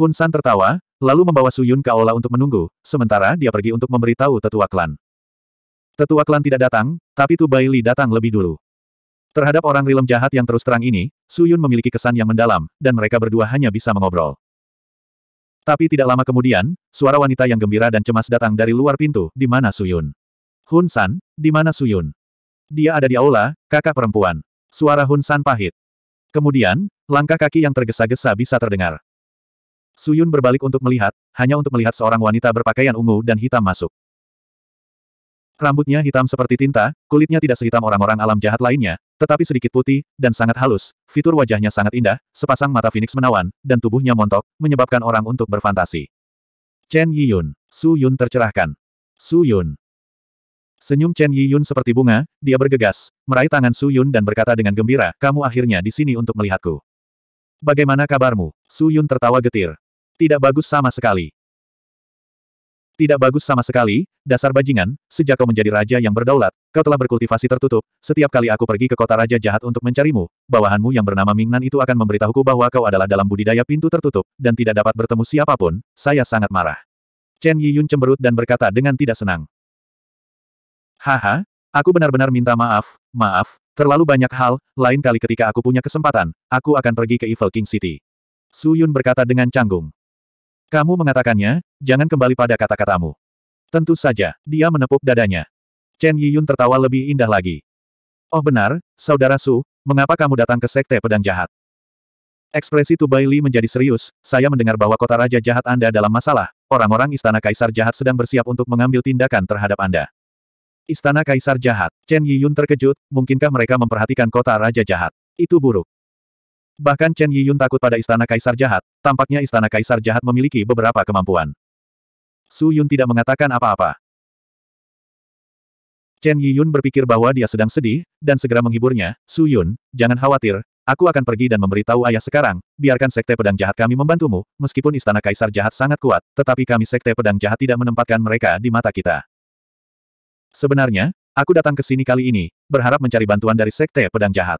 Hun San tertawa, lalu membawa Su Yun ke aula untuk menunggu, sementara dia pergi untuk memberitahu tetua klan. Tetua klan tidak datang, tapi Tu Bai Li datang lebih dulu. Terhadap orang rilem jahat yang terus terang ini, Su Yun memiliki kesan yang mendalam, dan mereka berdua hanya bisa mengobrol. Tapi tidak lama kemudian, suara wanita yang gembira dan cemas datang dari luar pintu, di mana Su Yun. Hun San, di mana Su Yun? Dia ada di aula, kakak perempuan. Suara Hun San pahit. Kemudian, langkah kaki yang tergesa-gesa bisa terdengar. Suyun berbalik untuk melihat, hanya untuk melihat seorang wanita berpakaian ungu dan hitam masuk. Rambutnya hitam seperti tinta, kulitnya tidak sehitam orang-orang alam jahat lainnya, tetapi sedikit putih, dan sangat halus, fitur wajahnya sangat indah, sepasang mata Phoenix menawan, dan tubuhnya montok, menyebabkan orang untuk berfantasi. Chen Yiyun. Su Yun tercerahkan. Su Yun. Senyum Chen Yiyun seperti bunga, dia bergegas, meraih tangan Su Yun dan berkata dengan gembira, kamu akhirnya di sini untuk melihatku. Bagaimana kabarmu? Su Yun tertawa getir. Tidak bagus sama sekali. Tidak bagus sama sekali, dasar bajingan, sejak kau menjadi raja yang berdaulat, kau telah berkultivasi tertutup, setiap kali aku pergi ke kota raja jahat untuk mencarimu, bawahanmu yang bernama Mingnan itu akan memberitahuku bahwa kau adalah dalam budidaya pintu tertutup, dan tidak dapat bertemu siapapun, saya sangat marah. Chen Yiyun cemberut dan berkata dengan tidak senang. Haha, aku benar-benar minta maaf, maaf, Terlalu banyak hal, lain kali ketika aku punya kesempatan, aku akan pergi ke Evil King City. Su Yun berkata dengan canggung. Kamu mengatakannya, jangan kembali pada kata-katamu. Tentu saja, dia menepuk dadanya. Chen Yiyun tertawa lebih indah lagi. Oh benar, Saudara Su, mengapa kamu datang ke Sekte Pedang Jahat? Ekspresi Tubai Li menjadi serius, saya mendengar bahwa kota Raja Jahat Anda dalam masalah, orang-orang Istana Kaisar Jahat sedang bersiap untuk mengambil tindakan terhadap Anda. Istana Kaisar Jahat. Chen Yiyun terkejut, mungkinkah mereka memperhatikan kota Raja Jahat? Itu buruk. Bahkan Chen Yiyun takut pada Istana Kaisar Jahat, tampaknya Istana Kaisar Jahat memiliki beberapa kemampuan. Su Yun tidak mengatakan apa-apa. Chen Yiyun berpikir bahwa dia sedang sedih, dan segera menghiburnya, Su Yun, jangan khawatir, aku akan pergi dan memberitahu ayah sekarang, biarkan Sekte Pedang Jahat kami membantumu, meskipun Istana Kaisar Jahat sangat kuat, tetapi kami Sekte Pedang Jahat tidak menempatkan mereka di mata kita. Sebenarnya, aku datang ke sini kali ini, berharap mencari bantuan dari Sekte Pedang Jahat.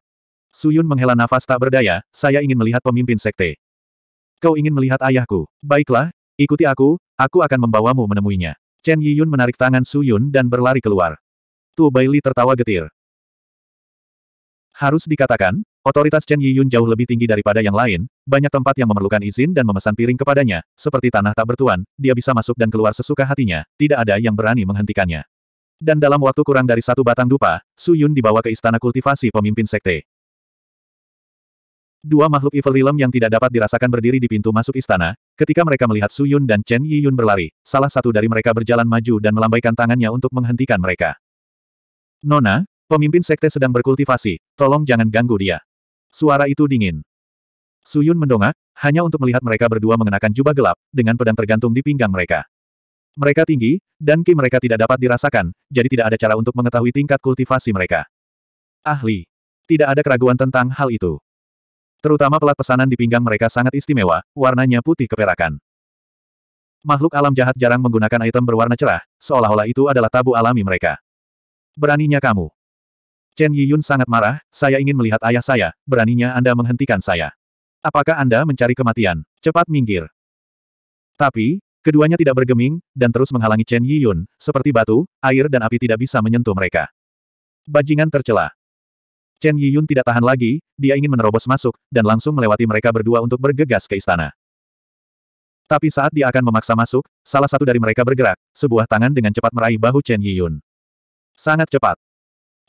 Suyun menghela nafas tak berdaya, saya ingin melihat pemimpin Sekte. Kau ingin melihat ayahku. Baiklah, ikuti aku, aku akan membawamu menemuinya. Chen Yiyun menarik tangan Suyun dan berlari keluar. Tu Baili tertawa getir. Harus dikatakan, otoritas Chen Yiyun jauh lebih tinggi daripada yang lain, banyak tempat yang memerlukan izin dan memesan piring kepadanya, seperti tanah tak bertuan, dia bisa masuk dan keluar sesuka hatinya, tidak ada yang berani menghentikannya. Dan dalam waktu kurang dari satu batang dupa, Su Yun dibawa ke istana kultivasi pemimpin sekte. Dua makhluk evil realm yang tidak dapat dirasakan berdiri di pintu masuk istana, ketika mereka melihat Su Yun dan Chen Yi Yun berlari, salah satu dari mereka berjalan maju dan melambaikan tangannya untuk menghentikan mereka. Nona, pemimpin sekte sedang berkultivasi, tolong jangan ganggu dia. Suara itu dingin. Su Yun mendongak, hanya untuk melihat mereka berdua mengenakan jubah gelap, dengan pedang tergantung di pinggang mereka. Mereka tinggi, dan ki mereka tidak dapat dirasakan, jadi tidak ada cara untuk mengetahui tingkat kultivasi mereka. Ahli. Tidak ada keraguan tentang hal itu. Terutama pelat pesanan di pinggang mereka sangat istimewa, warnanya putih keperakan. Makhluk alam jahat jarang menggunakan item berwarna cerah, seolah-olah itu adalah tabu alami mereka. Beraninya kamu. Chen Yiyun sangat marah, saya ingin melihat ayah saya, beraninya Anda menghentikan saya. Apakah Anda mencari kematian? Cepat minggir. Tapi, Keduanya tidak bergeming, dan terus menghalangi Chen Yiyun, seperti batu, air dan api tidak bisa menyentuh mereka. Bajingan tercela. Chen Yiyun tidak tahan lagi, dia ingin menerobos masuk, dan langsung melewati mereka berdua untuk bergegas ke istana. Tapi saat dia akan memaksa masuk, salah satu dari mereka bergerak, sebuah tangan dengan cepat meraih bahu Chen Yiyun. Sangat cepat.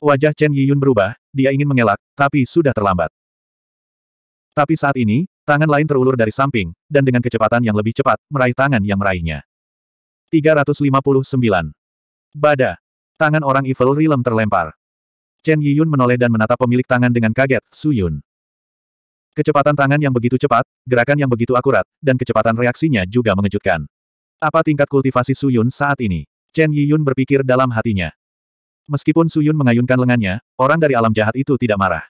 Wajah Chen Yiyun berubah, dia ingin mengelak, tapi sudah terlambat. Tapi saat ini, Tangan lain terulur dari samping, dan dengan kecepatan yang lebih cepat, meraih tangan yang meraihnya. 359. Bada. Tangan orang Evil Realm terlempar. Chen Yiyun menoleh dan menatap pemilik tangan dengan kaget, Su Yun. Kecepatan tangan yang begitu cepat, gerakan yang begitu akurat, dan kecepatan reaksinya juga mengejutkan. Apa tingkat kultivasi Su Yun saat ini? Chen Yiyun berpikir dalam hatinya. Meskipun Su Yun mengayunkan lengannya, orang dari alam jahat itu tidak marah.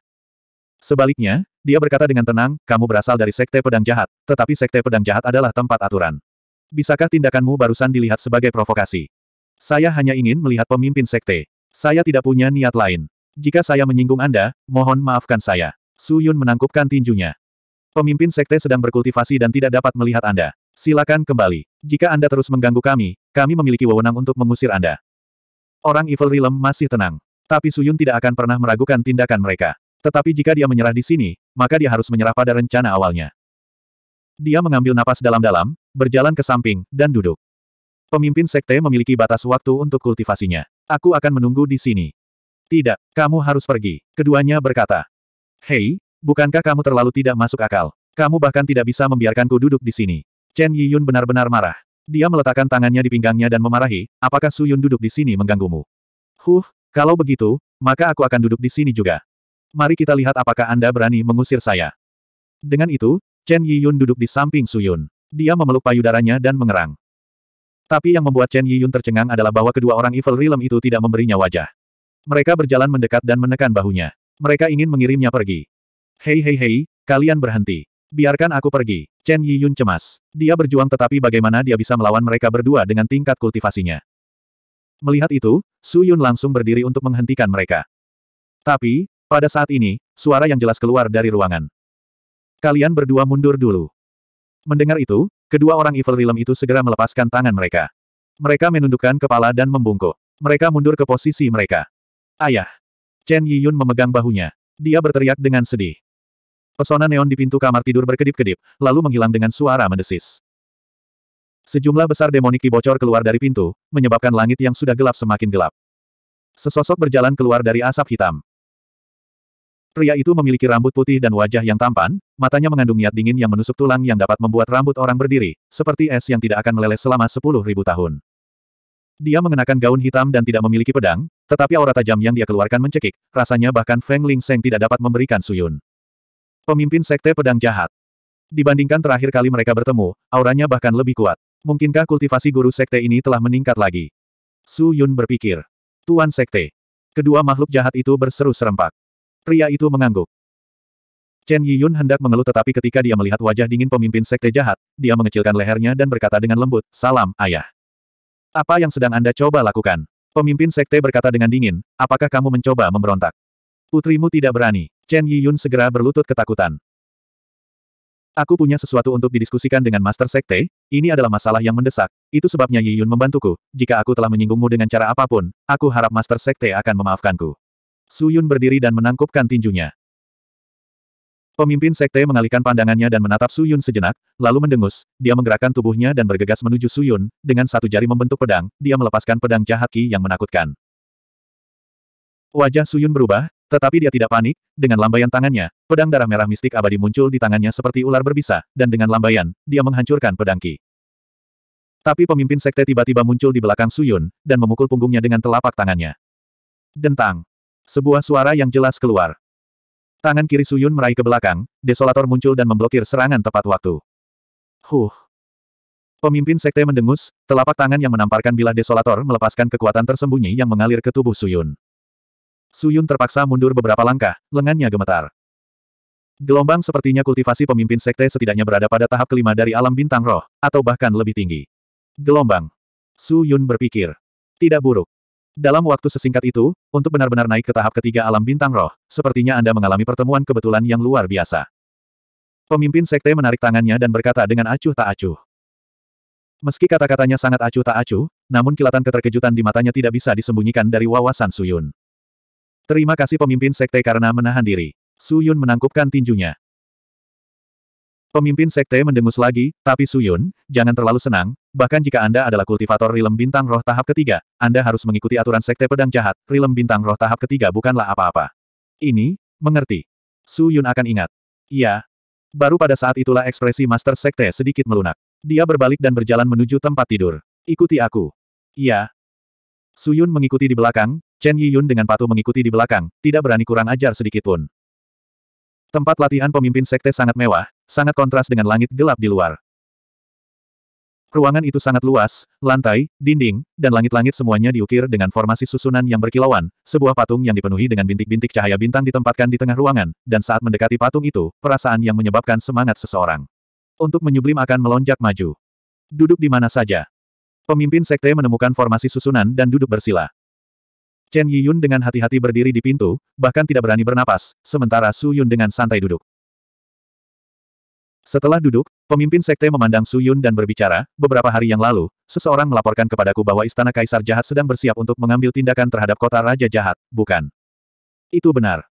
Sebaliknya, dia berkata dengan tenang, kamu berasal dari sekte pedang jahat, tetapi sekte pedang jahat adalah tempat aturan. Bisakah tindakanmu barusan dilihat sebagai provokasi? Saya hanya ingin melihat pemimpin sekte. Saya tidak punya niat lain. Jika saya menyinggung Anda, mohon maafkan saya. Su Yun menangkupkan tinjunya. Pemimpin sekte sedang berkultivasi dan tidak dapat melihat Anda. Silakan kembali. Jika Anda terus mengganggu kami, kami memiliki wewenang untuk mengusir Anda. Orang Evil Realm masih tenang. Tapi Su Yun tidak akan pernah meragukan tindakan mereka. Tetapi jika dia menyerah di sini, maka dia harus menyerah pada rencana awalnya. Dia mengambil napas dalam-dalam, berjalan ke samping, dan duduk. Pemimpin sekte memiliki batas waktu untuk kultivasinya. Aku akan menunggu di sini. Tidak, kamu harus pergi. Keduanya berkata. Hei, bukankah kamu terlalu tidak masuk akal? Kamu bahkan tidak bisa membiarkanku duduk di sini. Chen Yiyun benar-benar marah. Dia meletakkan tangannya di pinggangnya dan memarahi, apakah Suyun duduk di sini mengganggumu? Huh, kalau begitu, maka aku akan duduk di sini juga. Mari kita lihat apakah Anda berani mengusir saya. Dengan itu, Chen Yiyun duduk di samping Suyun. Dia memeluk payudaranya dan mengerang. Tapi yang membuat Chen Yiyun tercengang adalah bahwa kedua orang Evil Realm itu tidak memberinya wajah. Mereka berjalan mendekat dan menekan bahunya. Mereka ingin mengirimnya pergi. Hei hei hei, kalian berhenti. Biarkan aku pergi. Chen Yiyun cemas. Dia berjuang tetapi bagaimana dia bisa melawan mereka berdua dengan tingkat kultivasinya. Melihat itu, Su Yun langsung berdiri untuk menghentikan mereka. Tapi, pada saat ini, suara yang jelas keluar dari ruangan. Kalian berdua mundur dulu. Mendengar itu, kedua orang Evil Realm itu segera melepaskan tangan mereka. Mereka menundukkan kepala dan membungkuk. Mereka mundur ke posisi mereka. Ayah! Chen Yiyun memegang bahunya. Dia berteriak dengan sedih. Pesona neon di pintu kamar tidur berkedip-kedip, lalu menghilang dengan suara mendesis. Sejumlah besar demoniki bocor keluar dari pintu, menyebabkan langit yang sudah gelap semakin gelap. Sesosok berjalan keluar dari asap hitam. Pria itu memiliki rambut putih dan wajah yang tampan, matanya mengandung niat dingin yang menusuk tulang yang dapat membuat rambut orang berdiri, seperti es yang tidak akan meleleh selama sepuluh ribu tahun. Dia mengenakan gaun hitam dan tidak memiliki pedang, tetapi aura tajam yang dia keluarkan mencekik, rasanya bahkan Feng Ling Seng tidak dapat memberikan suyun. Pemimpin Sekte Pedang Jahat Dibandingkan terakhir kali mereka bertemu, auranya bahkan lebih kuat. Mungkinkah kultivasi guru Sekte ini telah meningkat lagi? Su Yun berpikir. Tuan Sekte. Kedua makhluk jahat itu berseru serempak. Pria itu mengangguk. Chen Yiyun hendak mengeluh tetapi ketika dia melihat wajah dingin pemimpin sekte jahat, dia mengecilkan lehernya dan berkata dengan lembut, Salam, ayah. Apa yang sedang Anda coba lakukan? Pemimpin sekte berkata dengan dingin, apakah kamu mencoba memberontak? Putrimu tidak berani. Chen Yiyun segera berlutut ketakutan. Aku punya sesuatu untuk didiskusikan dengan Master Sekte, ini adalah masalah yang mendesak, itu sebabnya Yiyun membantuku, jika aku telah menyinggungmu dengan cara apapun, aku harap Master Sekte akan memaafkanku. Suyun berdiri dan menangkupkan tinjunya. Pemimpin sekte mengalihkan pandangannya dan menatap Suyun sejenak, lalu mendengus, dia menggerakkan tubuhnya dan bergegas menuju Suyun, dengan satu jari membentuk pedang, dia melepaskan pedang jahat Ki yang menakutkan. Wajah Suyun berubah, tetapi dia tidak panik, dengan lambaian tangannya, pedang darah merah mistik abadi muncul di tangannya seperti ular berbisa, dan dengan lambaian, dia menghancurkan pedang Ki. Tapi pemimpin sekte tiba-tiba muncul di belakang Suyun, dan memukul punggungnya dengan telapak tangannya. Dentang. Sebuah suara yang jelas keluar. Tangan kiri Suyun meraih ke belakang, desolator muncul dan memblokir serangan tepat waktu. Huh. Pemimpin sekte mendengus, telapak tangan yang menamparkan bilah desolator melepaskan kekuatan tersembunyi yang mengalir ke tubuh Suyun. Suyun terpaksa mundur beberapa langkah, lengannya gemetar. Gelombang sepertinya kultivasi pemimpin sekte setidaknya berada pada tahap kelima dari alam bintang roh, atau bahkan lebih tinggi. Gelombang. Su Yun berpikir. Tidak buruk. Dalam waktu sesingkat itu, untuk benar-benar naik ke tahap ketiga alam bintang roh, sepertinya Anda mengalami pertemuan kebetulan yang luar biasa. Pemimpin sekte menarik tangannya dan berkata dengan acuh tak acuh. Meski kata-katanya sangat acuh tak acuh, namun kilatan keterkejutan di matanya tidak bisa disembunyikan dari wawasan Suyun. Terima kasih pemimpin sekte karena menahan diri. Suyun menangkupkan tinjunya. Pemimpin sekte mendengus lagi, tapi Suyun, jangan terlalu senang, bahkan jika Anda adalah kultivator rilem bintang roh tahap ketiga, Anda harus mengikuti aturan sekte pedang jahat, rilem bintang roh tahap ketiga bukanlah apa-apa. Ini, mengerti. Suyun akan ingat. Iya. Baru pada saat itulah ekspresi master sekte sedikit melunak. Dia berbalik dan berjalan menuju tempat tidur. Ikuti aku. Iya. Suyun mengikuti di belakang, Chen Yiyun dengan patuh mengikuti di belakang, tidak berani kurang ajar sedikitpun. Tempat latihan pemimpin sekte sangat mewah, sangat kontras dengan langit gelap di luar. Ruangan itu sangat luas, lantai, dinding, dan langit-langit semuanya diukir dengan formasi susunan yang berkilauan, sebuah patung yang dipenuhi dengan bintik-bintik cahaya bintang ditempatkan di tengah ruangan, dan saat mendekati patung itu, perasaan yang menyebabkan semangat seseorang. Untuk menyublim akan melonjak maju. Duduk di mana saja. Pemimpin sekte menemukan formasi susunan dan duduk bersila. Chen Yiyun dengan hati-hati berdiri di pintu, bahkan tidak berani bernapas, sementara Su Yun dengan santai duduk. Setelah duduk, pemimpin sekte memandang Su Yun dan berbicara, beberapa hari yang lalu, seseorang melaporkan kepadaku bahwa Istana Kaisar Jahat sedang bersiap untuk mengambil tindakan terhadap kota Raja Jahat, bukan? Itu benar.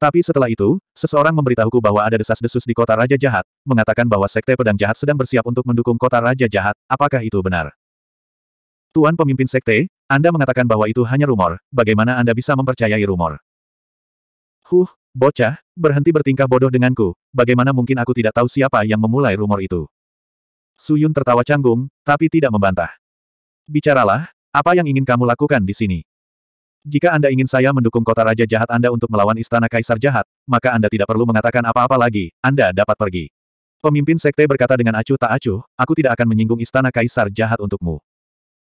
Tapi setelah itu, seseorang memberitahuku bahwa ada desas-desus di kota Raja Jahat, mengatakan bahwa Sekte Pedang Jahat sedang bersiap untuk mendukung kota Raja Jahat, apakah itu benar? Tuan pemimpin Sekte, Anda mengatakan bahwa itu hanya rumor, bagaimana Anda bisa mempercayai rumor? Huh, bocah, berhenti bertingkah bodoh denganku, bagaimana mungkin aku tidak tahu siapa yang memulai rumor itu. Suyun tertawa canggung, tapi tidak membantah. Bicaralah, apa yang ingin kamu lakukan di sini? Jika Anda ingin saya mendukung kota raja jahat Anda untuk melawan istana kaisar jahat, maka Anda tidak perlu mengatakan apa-apa lagi, Anda dapat pergi. Pemimpin sekte berkata dengan acuh tak acuh, aku tidak akan menyinggung istana kaisar jahat untukmu.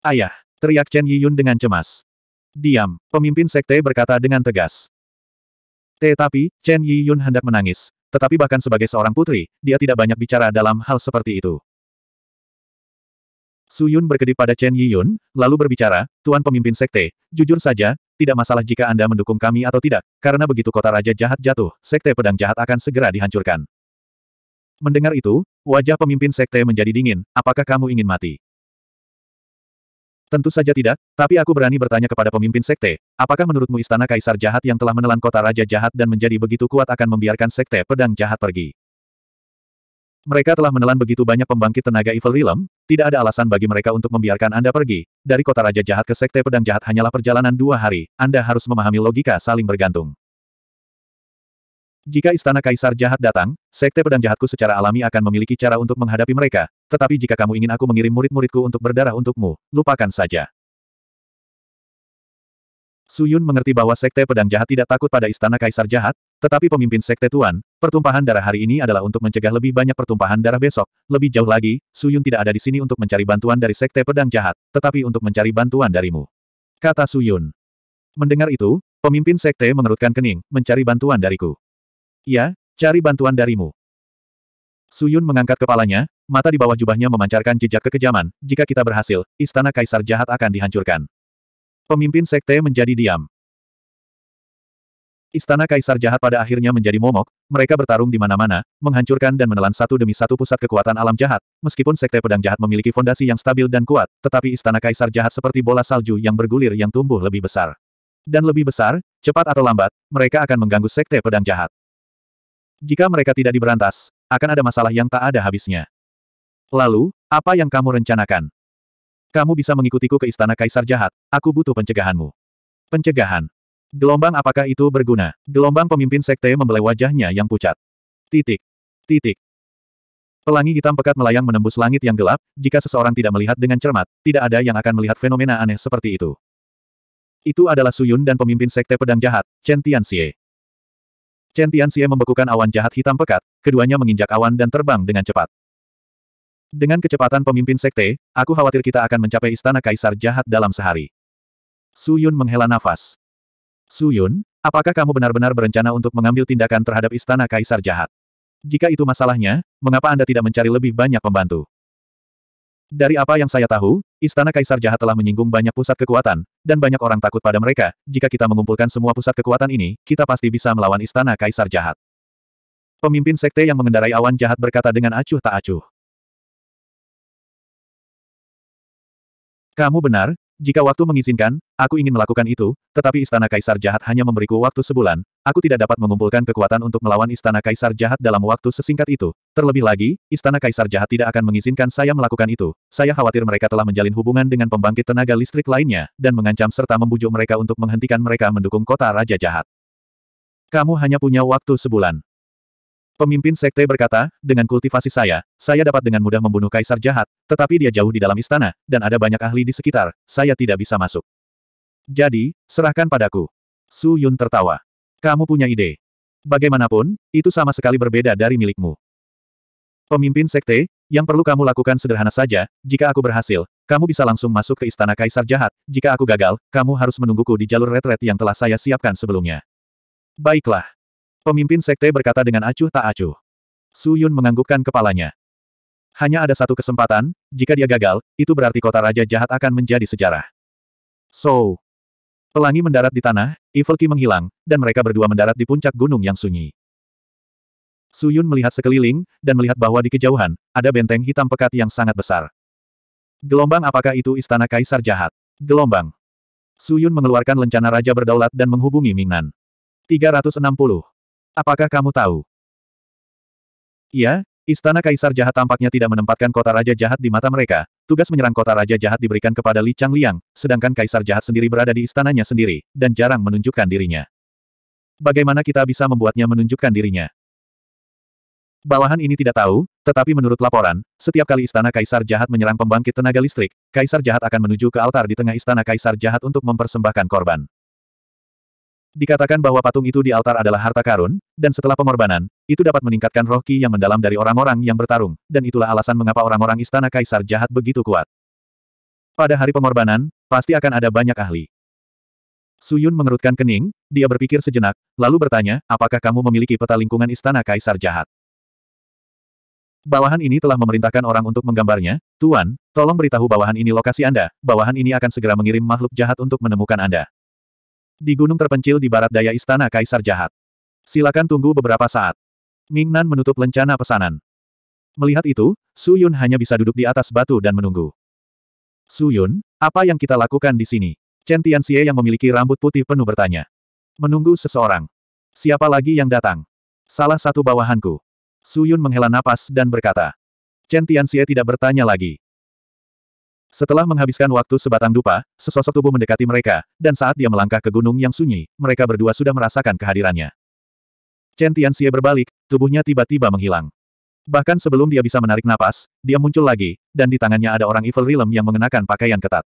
Ayah, teriak Chen Yiyun dengan cemas. Diam, pemimpin sekte berkata dengan tegas. Tetapi, Chen Yiyun hendak menangis. Tetapi bahkan sebagai seorang putri, dia tidak banyak bicara dalam hal seperti itu. Su Yun berkedip pada Chen Yiyun, lalu berbicara, Tuan Pemimpin Sekte, jujur saja, tidak masalah jika Anda mendukung kami atau tidak, karena begitu kota Raja Jahat jatuh, Sekte Pedang Jahat akan segera dihancurkan. Mendengar itu, wajah pemimpin Sekte menjadi dingin, apakah kamu ingin mati? Tentu saja tidak, tapi aku berani bertanya kepada pemimpin sekte, apakah menurutmu istana kaisar jahat yang telah menelan kota raja jahat dan menjadi begitu kuat akan membiarkan sekte pedang jahat pergi? Mereka telah menelan begitu banyak pembangkit tenaga Evil Realm, tidak ada alasan bagi mereka untuk membiarkan Anda pergi. Dari kota raja jahat ke sekte pedang jahat hanyalah perjalanan dua hari, Anda harus memahami logika saling bergantung. Jika istana kaisar jahat datang, sekte pedang jahatku secara alami akan memiliki cara untuk menghadapi mereka, tetapi jika kamu ingin aku mengirim murid-muridku untuk berdarah untukmu, lupakan saja. Su Yun mengerti bahwa sekte pedang jahat tidak takut pada istana kaisar jahat, tetapi pemimpin sekte tuan, pertumpahan darah hari ini adalah untuk mencegah lebih banyak pertumpahan darah besok. Lebih jauh lagi, Su Yun tidak ada di sini untuk mencari bantuan dari sekte pedang jahat, tetapi untuk mencari bantuan darimu. Kata Su Yun. Mendengar itu, pemimpin sekte mengerutkan kening, mencari bantuan dariku. Ya, cari bantuan darimu. Suyun mengangkat kepalanya, mata di bawah jubahnya memancarkan jejak kekejaman, jika kita berhasil, istana kaisar jahat akan dihancurkan. Pemimpin sekte menjadi diam. Istana kaisar jahat pada akhirnya menjadi momok, mereka bertarung di mana-mana, menghancurkan dan menelan satu demi satu pusat kekuatan alam jahat, meskipun sekte pedang jahat memiliki fondasi yang stabil dan kuat, tetapi istana kaisar jahat seperti bola salju yang bergulir yang tumbuh lebih besar. Dan lebih besar, cepat atau lambat, mereka akan mengganggu sekte pedang jahat. Jika mereka tidak diberantas, akan ada masalah yang tak ada habisnya. Lalu, apa yang kamu rencanakan? Kamu bisa mengikutiku ke istana kaisar jahat, aku butuh pencegahanmu. Pencegahan. Gelombang apakah itu berguna? Gelombang pemimpin sekte membelai wajahnya yang pucat. Titik. Titik. Pelangi hitam pekat melayang menembus langit yang gelap, jika seseorang tidak melihat dengan cermat, tidak ada yang akan melihat fenomena aneh seperti itu. Itu adalah Suyun dan pemimpin sekte pedang jahat, Chen Tian Tianxie. Chen Tianxie membekukan awan jahat hitam pekat, keduanya menginjak awan dan terbang dengan cepat. Dengan kecepatan pemimpin sekte, aku khawatir kita akan mencapai istana kaisar jahat dalam sehari. Su Yun menghela nafas. Su Yun, apakah kamu benar-benar berencana untuk mengambil tindakan terhadap istana kaisar jahat? Jika itu masalahnya, mengapa Anda tidak mencari lebih banyak pembantu? Dari apa yang saya tahu, Istana Kaisar Jahat telah menyinggung banyak pusat kekuatan, dan banyak orang takut pada mereka. Jika kita mengumpulkan semua pusat kekuatan ini, kita pasti bisa melawan Istana Kaisar Jahat. Pemimpin sekte yang mengendarai awan jahat berkata dengan acuh tak acuh. Kamu benar, jika waktu mengizinkan, aku ingin melakukan itu, tetapi istana kaisar jahat hanya memberiku waktu sebulan. Aku tidak dapat mengumpulkan kekuatan untuk melawan istana kaisar jahat dalam waktu sesingkat itu. Terlebih lagi, istana kaisar jahat tidak akan mengizinkan saya melakukan itu. Saya khawatir mereka telah menjalin hubungan dengan pembangkit tenaga listrik lainnya, dan mengancam serta membujuk mereka untuk menghentikan mereka mendukung kota raja jahat. Kamu hanya punya waktu sebulan. Pemimpin sekte berkata, dengan kultivasi saya, saya dapat dengan mudah membunuh kaisar jahat, tetapi dia jauh di dalam istana, dan ada banyak ahli di sekitar, saya tidak bisa masuk. Jadi, serahkan padaku. Su Yun tertawa. Kamu punya ide. Bagaimanapun, itu sama sekali berbeda dari milikmu. Pemimpin sekte, yang perlu kamu lakukan sederhana saja, jika aku berhasil, kamu bisa langsung masuk ke istana kaisar jahat, jika aku gagal, kamu harus menungguku di jalur retret yang telah saya siapkan sebelumnya. Baiklah. Pemimpin sekte berkata dengan acuh tak acuh. Su Yun menganggukkan kepalanya. Hanya ada satu kesempatan, jika dia gagal, itu berarti kota raja jahat akan menjadi sejarah. So. Pelangi mendarat di tanah, Evil Ki menghilang, dan mereka berdua mendarat di puncak gunung yang sunyi. Su Yun melihat sekeliling, dan melihat bahwa di kejauhan, ada benteng hitam pekat yang sangat besar. Gelombang apakah itu istana kaisar jahat? Gelombang. Su Yun mengeluarkan lencana raja berdaulat dan menghubungi Mingnan. 360. Apakah kamu tahu? Ya, Istana Kaisar Jahat tampaknya tidak menempatkan kota Raja Jahat di mata mereka. Tugas menyerang kota Raja Jahat diberikan kepada Li Changliang, sedangkan Kaisar Jahat sendiri berada di istananya sendiri, dan jarang menunjukkan dirinya. Bagaimana kita bisa membuatnya menunjukkan dirinya? Bawahan ini tidak tahu, tetapi menurut laporan, setiap kali istana Kaisar Jahat menyerang pembangkit tenaga listrik, Kaisar Jahat akan menuju ke altar di tengah istana Kaisar Jahat untuk mempersembahkan korban. Dikatakan bahwa patung itu di altar adalah harta karun, dan setelah pengorbanan, itu dapat meningkatkan roh ki yang mendalam dari orang-orang yang bertarung, dan itulah alasan mengapa orang-orang istana kaisar jahat begitu kuat. Pada hari pengorbanan, pasti akan ada banyak ahli. Suyun mengerutkan kening, dia berpikir sejenak, lalu bertanya, apakah kamu memiliki peta lingkungan istana kaisar jahat? Bawahan ini telah memerintahkan orang untuk menggambarnya, Tuan, tolong beritahu bawahan ini lokasi Anda, bawahan ini akan segera mengirim makhluk jahat untuk menemukan Anda. Di gunung terpencil di barat daya istana Kaisar Jahat. Silakan tunggu beberapa saat. Mingnan menutup lencana pesanan. Melihat itu, Su Yun hanya bisa duduk di atas batu dan menunggu. Su Yun, apa yang kita lakukan di sini? Chen Tianxie yang memiliki rambut putih penuh bertanya. Menunggu seseorang. Siapa lagi yang datang? Salah satu bawahanku. Su Yun menghela napas dan berkata. Chen Tianxie tidak bertanya lagi. Setelah menghabiskan waktu sebatang dupa, sesosok tubuh mendekati mereka, dan saat dia melangkah ke gunung yang sunyi, mereka berdua sudah merasakan kehadirannya. Chen Tianxie berbalik, tubuhnya tiba-tiba menghilang. Bahkan sebelum dia bisa menarik napas, dia muncul lagi, dan di tangannya ada orang Evil Realm yang mengenakan pakaian ketat.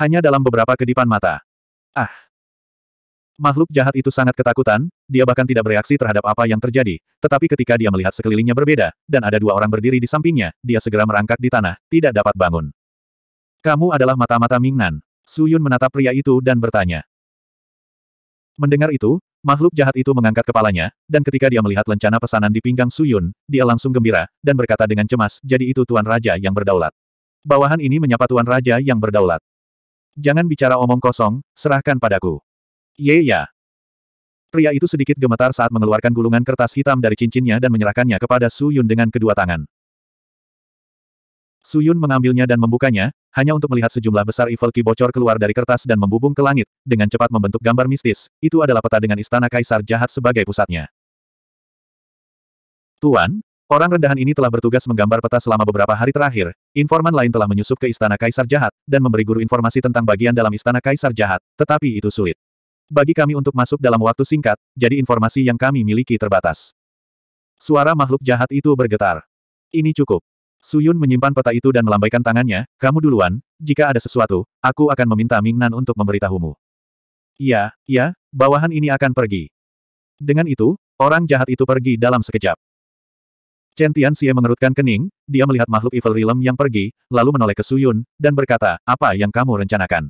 Hanya dalam beberapa kedipan mata. Ah! Makhluk jahat itu sangat ketakutan, dia bahkan tidak bereaksi terhadap apa yang terjadi, tetapi ketika dia melihat sekelilingnya berbeda, dan ada dua orang berdiri di sampingnya, dia segera merangkak di tanah, tidak dapat bangun. Kamu adalah mata-mata Mingnan. Su Yun menatap pria itu dan bertanya. Mendengar itu, makhluk jahat itu mengangkat kepalanya, dan ketika dia melihat lencana pesanan di pinggang Su Yun, dia langsung gembira, dan berkata dengan cemas, jadi itu Tuan Raja yang berdaulat. Bawahan ini menyapa Tuan Raja yang berdaulat. Jangan bicara omong kosong, serahkan padaku. Ye ya. Pria itu sedikit gemetar saat mengeluarkan gulungan kertas hitam dari cincinnya dan menyerahkannya kepada Su Yun dengan kedua tangan. Suyun mengambilnya dan membukanya, hanya untuk melihat sejumlah besar Evil Key bocor keluar dari kertas dan membubung ke langit, dengan cepat membentuk gambar mistis, itu adalah peta dengan istana kaisar jahat sebagai pusatnya. Tuan, orang rendahan ini telah bertugas menggambar peta selama beberapa hari terakhir, informan lain telah menyusup ke istana kaisar jahat, dan memberi guru informasi tentang bagian dalam istana kaisar jahat, tetapi itu sulit. Bagi kami untuk masuk dalam waktu singkat, jadi informasi yang kami miliki terbatas. Suara makhluk jahat itu bergetar. Ini cukup. Suyun menyimpan peta itu dan melambaikan tangannya, kamu duluan, jika ada sesuatu, aku akan meminta Mingnan untuk memberitahumu. Iya, iya, bawahan ini akan pergi. Dengan itu, orang jahat itu pergi dalam sekejap. Chen Tianxie mengerutkan kening, dia melihat makhluk Evil Realm yang pergi, lalu menoleh ke Suyun, dan berkata, apa yang kamu rencanakan?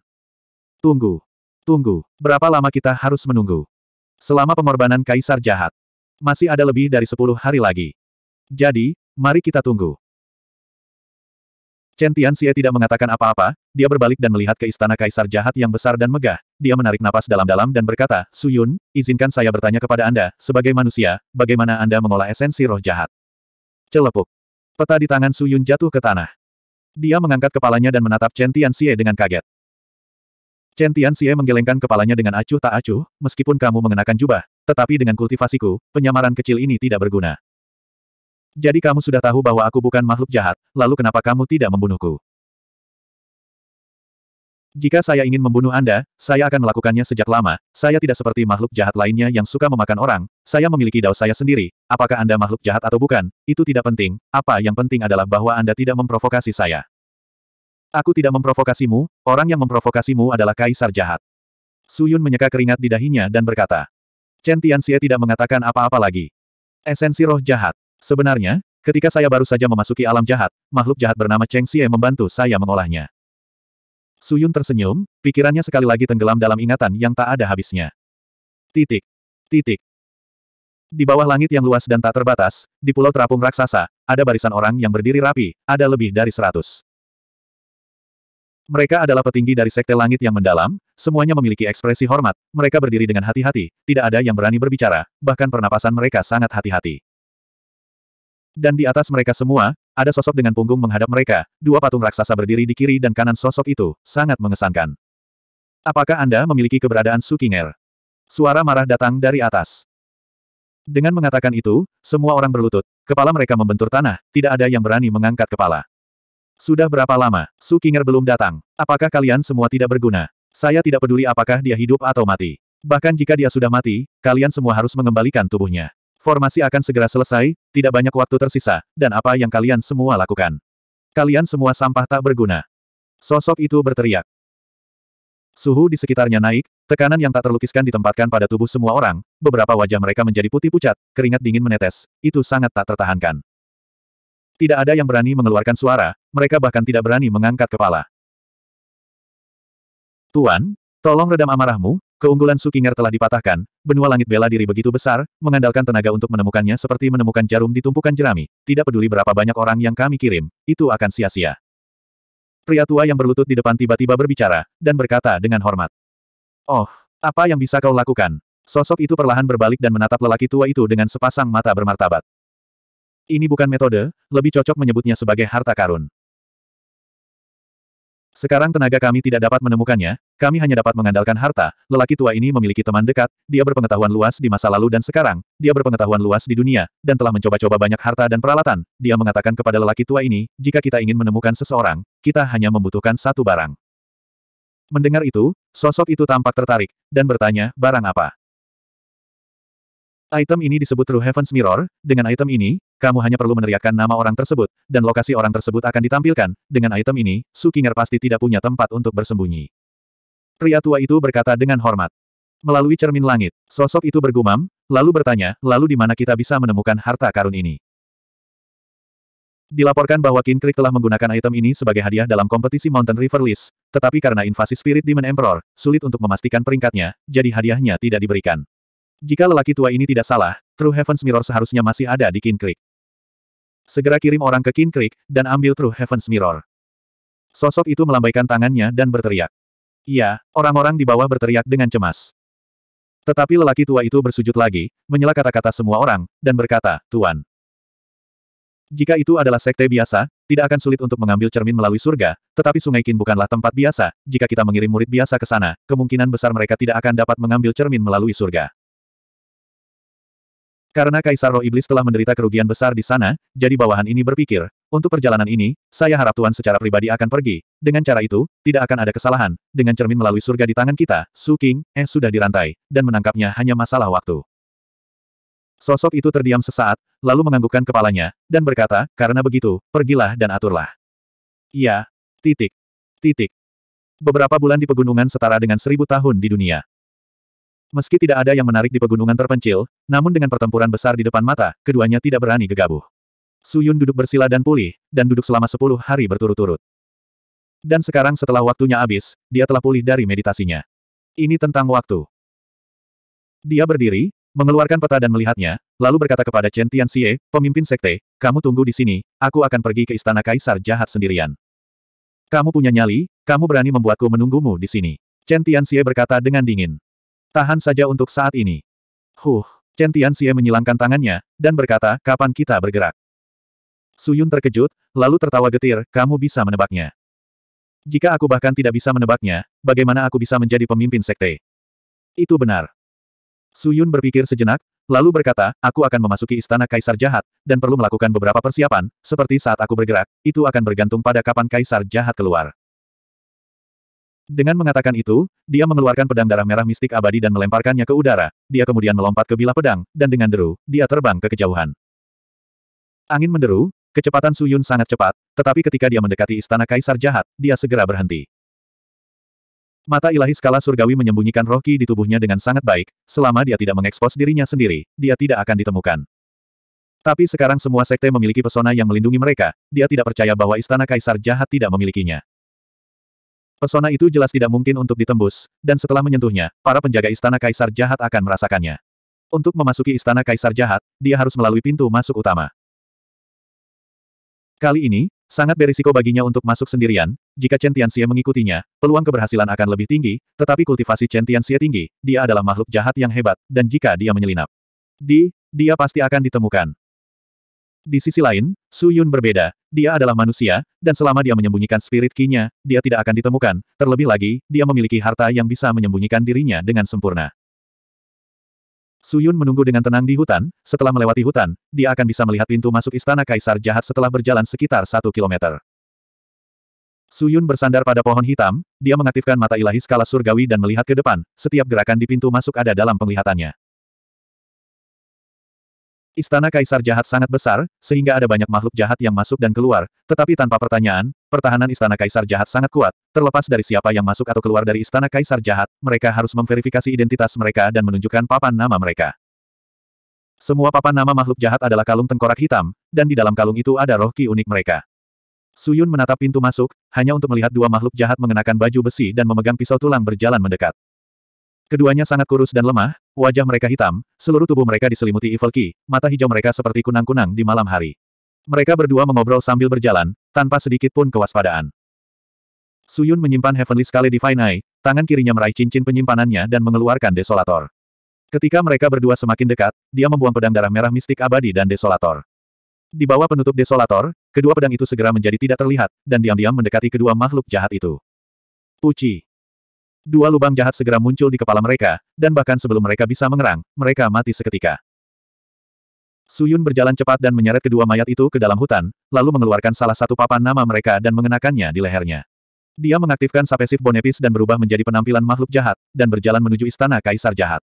Tunggu. Tunggu, berapa lama kita harus menunggu? Selama pengorbanan Kaisar jahat. Masih ada lebih dari sepuluh hari lagi. Jadi, mari kita tunggu. Chen Tianxie tidak mengatakan apa-apa, dia berbalik dan melihat ke istana kaisar jahat yang besar dan megah. Dia menarik napas dalam-dalam dan berkata, Su Yun, izinkan saya bertanya kepada Anda, sebagai manusia, bagaimana Anda mengolah esensi roh jahat? Celepuk. Peta di tangan Su Yun jatuh ke tanah. Dia mengangkat kepalanya dan menatap Chen Tianxie dengan kaget. Chen Tianxie menggelengkan kepalanya dengan acuh tak acuh, meskipun kamu mengenakan jubah, tetapi dengan kultivasiku, penyamaran kecil ini tidak berguna. Jadi kamu sudah tahu bahwa aku bukan makhluk jahat, lalu kenapa kamu tidak membunuhku? Jika saya ingin membunuh Anda, saya akan melakukannya sejak lama, saya tidak seperti makhluk jahat lainnya yang suka memakan orang, saya memiliki dao saya sendiri, apakah Anda makhluk jahat atau bukan, itu tidak penting, apa yang penting adalah bahwa Anda tidak memprovokasi saya. Aku tidak memprovokasimu, orang yang memprovokasimu adalah kaisar jahat. Suyun menyeka keringat di dahinya dan berkata, Chen Tianxie tidak mengatakan apa-apa lagi. Esensi roh jahat. Sebenarnya, ketika saya baru saja memasuki alam jahat, makhluk jahat bernama Cheng Xie membantu saya mengolahnya. Suyun tersenyum, pikirannya sekali lagi tenggelam dalam ingatan yang tak ada habisnya. Titik. Titik. Di bawah langit yang luas dan tak terbatas, di pulau terapung raksasa, ada barisan orang yang berdiri rapi, ada lebih dari seratus. Mereka adalah petinggi dari sekte langit yang mendalam, semuanya memiliki ekspresi hormat, mereka berdiri dengan hati-hati, tidak ada yang berani berbicara, bahkan pernapasan mereka sangat hati-hati. Dan di atas mereka semua, ada sosok dengan punggung menghadap mereka, dua patung raksasa berdiri di kiri dan kanan sosok itu, sangat mengesankan. Apakah Anda memiliki keberadaan Sukinger? Suara marah datang dari atas. Dengan mengatakan itu, semua orang berlutut, kepala mereka membentur tanah, tidak ada yang berani mengangkat kepala. Sudah berapa lama, Sukinger belum datang? Apakah kalian semua tidak berguna? Saya tidak peduli apakah dia hidup atau mati. Bahkan jika dia sudah mati, kalian semua harus mengembalikan tubuhnya. Formasi akan segera selesai, tidak banyak waktu tersisa, dan apa yang kalian semua lakukan. Kalian semua sampah tak berguna. Sosok itu berteriak. Suhu di sekitarnya naik, tekanan yang tak terlukiskan ditempatkan pada tubuh semua orang, beberapa wajah mereka menjadi putih pucat, keringat dingin menetes, itu sangat tak tertahankan. Tidak ada yang berani mengeluarkan suara, mereka bahkan tidak berani mengangkat kepala. Tuan, tolong redam amarahmu, Keunggulan Sukinger telah dipatahkan, benua langit bela diri begitu besar, mengandalkan tenaga untuk menemukannya seperti menemukan jarum di tumpukan jerami, tidak peduli berapa banyak orang yang kami kirim, itu akan sia-sia. Pria tua yang berlutut di depan tiba-tiba berbicara, dan berkata dengan hormat. Oh, apa yang bisa kau lakukan? Sosok itu perlahan berbalik dan menatap lelaki tua itu dengan sepasang mata bermartabat. Ini bukan metode, lebih cocok menyebutnya sebagai harta karun. Sekarang tenaga kami tidak dapat menemukannya, kami hanya dapat mengandalkan harta. Lelaki tua ini memiliki teman dekat, dia berpengetahuan luas di masa lalu dan sekarang, dia berpengetahuan luas di dunia, dan telah mencoba-coba banyak harta dan peralatan. Dia mengatakan kepada lelaki tua ini, jika kita ingin menemukan seseorang, kita hanya membutuhkan satu barang. Mendengar itu, sosok itu tampak tertarik, dan bertanya, barang apa? Item ini disebut True Heaven's Mirror, dengan item ini, kamu hanya perlu meneriakkan nama orang tersebut, dan lokasi orang tersebut akan ditampilkan, dengan item ini, Su Sukinger pasti tidak punya tempat untuk bersembunyi. Pria tua itu berkata dengan hormat. Melalui cermin langit, sosok itu bergumam, lalu bertanya, lalu di mana kita bisa menemukan harta karun ini? Dilaporkan bahwa King Creek telah menggunakan item ini sebagai hadiah dalam kompetisi Mountain River List, tetapi karena invasi Spirit Demon Emperor, sulit untuk memastikan peringkatnya, jadi hadiahnya tidak diberikan. Jika lelaki tua ini tidak salah, True Heaven's Mirror seharusnya masih ada di King Creek. Segera kirim orang ke King Creek, dan ambil True Heaven's Mirror. Sosok itu melambaikan tangannya dan berteriak. Iya, orang-orang di bawah berteriak dengan cemas. Tetapi lelaki tua itu bersujud lagi, menyela kata-kata semua orang, dan berkata, Tuan. Jika itu adalah sekte biasa, tidak akan sulit untuk mengambil cermin melalui surga, tetapi Sungai Kin bukanlah tempat biasa, jika kita mengirim murid biasa ke sana, kemungkinan besar mereka tidak akan dapat mengambil cermin melalui surga. Karena Kaisar Roh Iblis telah menderita kerugian besar di sana, jadi bawahan ini berpikir, untuk perjalanan ini, saya harap Tuan secara pribadi akan pergi. Dengan cara itu, tidak akan ada kesalahan. Dengan cermin melalui surga di tangan kita, Su King, eh sudah dirantai, dan menangkapnya hanya masalah waktu. Sosok itu terdiam sesaat, lalu menganggukkan kepalanya, dan berkata, karena begitu, pergilah dan aturlah. Iya. Titik. Titik. Beberapa bulan di pegunungan setara dengan seribu tahun di dunia. Meski tidak ada yang menarik di pegunungan terpencil, namun dengan pertempuran besar di depan mata, keduanya tidak berani gegabah. Suyun duduk bersila dan pulih, dan duduk selama sepuluh hari berturut-turut. Dan sekarang setelah waktunya habis, dia telah pulih dari meditasinya. Ini tentang waktu. Dia berdiri, mengeluarkan peta dan melihatnya, lalu berkata kepada Chen Tian Xie, pemimpin sekte, kamu tunggu di sini, aku akan pergi ke istana kaisar jahat sendirian. Kamu punya nyali, kamu berani membuatku menunggumu di sini. Chen Tian Xie berkata dengan dingin. Tahan saja untuk saat ini. Huh, Chen Tianxie menyilangkan tangannya, dan berkata, kapan kita bergerak? Suyun terkejut, lalu tertawa getir, kamu bisa menebaknya. Jika aku bahkan tidak bisa menebaknya, bagaimana aku bisa menjadi pemimpin sekte? Itu benar. Suyun berpikir sejenak, lalu berkata, aku akan memasuki istana kaisar jahat, dan perlu melakukan beberapa persiapan, seperti saat aku bergerak, itu akan bergantung pada kapan kaisar jahat keluar. Dengan mengatakan itu, dia mengeluarkan pedang darah merah mistik abadi dan melemparkannya ke udara. Dia kemudian melompat ke bilah pedang, dan dengan deru, dia terbang ke kejauhan. Angin menderu, kecepatan Suyun sangat cepat, tetapi ketika dia mendekati istana kaisar jahat, dia segera berhenti. Mata ilahi skala surgawi menyembunyikan roh di tubuhnya dengan sangat baik, selama dia tidak mengekspos dirinya sendiri, dia tidak akan ditemukan. Tapi sekarang semua sekte memiliki pesona yang melindungi mereka, dia tidak percaya bahwa istana kaisar jahat tidak memilikinya. Pesona itu jelas tidak mungkin untuk ditembus, dan setelah menyentuhnya, para penjaga istana kaisar jahat akan merasakannya. Untuk memasuki istana kaisar jahat, dia harus melalui pintu masuk utama. Kali ini, sangat berisiko baginya untuk masuk sendirian, jika Chen Tianxie mengikutinya, peluang keberhasilan akan lebih tinggi, tetapi kultivasi Chen Tianxie tinggi, dia adalah makhluk jahat yang hebat, dan jika dia menyelinap, di, dia pasti akan ditemukan. Di sisi lain, Su Yun berbeda, dia adalah manusia, dan selama dia menyembunyikan spirit kinya, dia tidak akan ditemukan, terlebih lagi, dia memiliki harta yang bisa menyembunyikan dirinya dengan sempurna. Su Yun menunggu dengan tenang di hutan, setelah melewati hutan, dia akan bisa melihat pintu masuk istana Kaisar Jahat setelah berjalan sekitar satu kilometer. Su Yun bersandar pada pohon hitam, dia mengaktifkan mata ilahi skala surgawi dan melihat ke depan, setiap gerakan di pintu masuk ada dalam penglihatannya. Istana Kaisar Jahat sangat besar, sehingga ada banyak makhluk jahat yang masuk dan keluar, tetapi tanpa pertanyaan, pertahanan Istana Kaisar Jahat sangat kuat, terlepas dari siapa yang masuk atau keluar dari Istana Kaisar Jahat, mereka harus memverifikasi identitas mereka dan menunjukkan papan nama mereka. Semua papan nama makhluk jahat adalah kalung tengkorak hitam, dan di dalam kalung itu ada roh ki unik mereka. Suyun menatap pintu masuk, hanya untuk melihat dua makhluk jahat mengenakan baju besi dan memegang pisau tulang berjalan mendekat. Keduanya sangat kurus dan lemah, wajah mereka hitam, seluruh tubuh mereka diselimuti evil ki, mata hijau mereka seperti kunang-kunang di malam hari. Mereka berdua mengobrol sambil berjalan, tanpa sedikit pun kewaspadaan. Suyun menyimpan Heavenly Scale Divine Eye, tangan kirinya meraih cincin penyimpanannya dan mengeluarkan Desolator. Ketika mereka berdua semakin dekat, dia membuang pedang darah merah mistik abadi dan Desolator. Di bawah penutup Desolator, kedua pedang itu segera menjadi tidak terlihat, dan diam-diam mendekati kedua makhluk jahat itu. Puci. Dua lubang jahat segera muncul di kepala mereka, dan bahkan sebelum mereka bisa mengerang, mereka mati seketika. Suyun berjalan cepat dan menyeret kedua mayat itu ke dalam hutan, lalu mengeluarkan salah satu papan nama mereka dan mengenakannya di lehernya. Dia mengaktifkan sapesif bonepis dan berubah menjadi penampilan makhluk jahat, dan berjalan menuju istana kaisar jahat.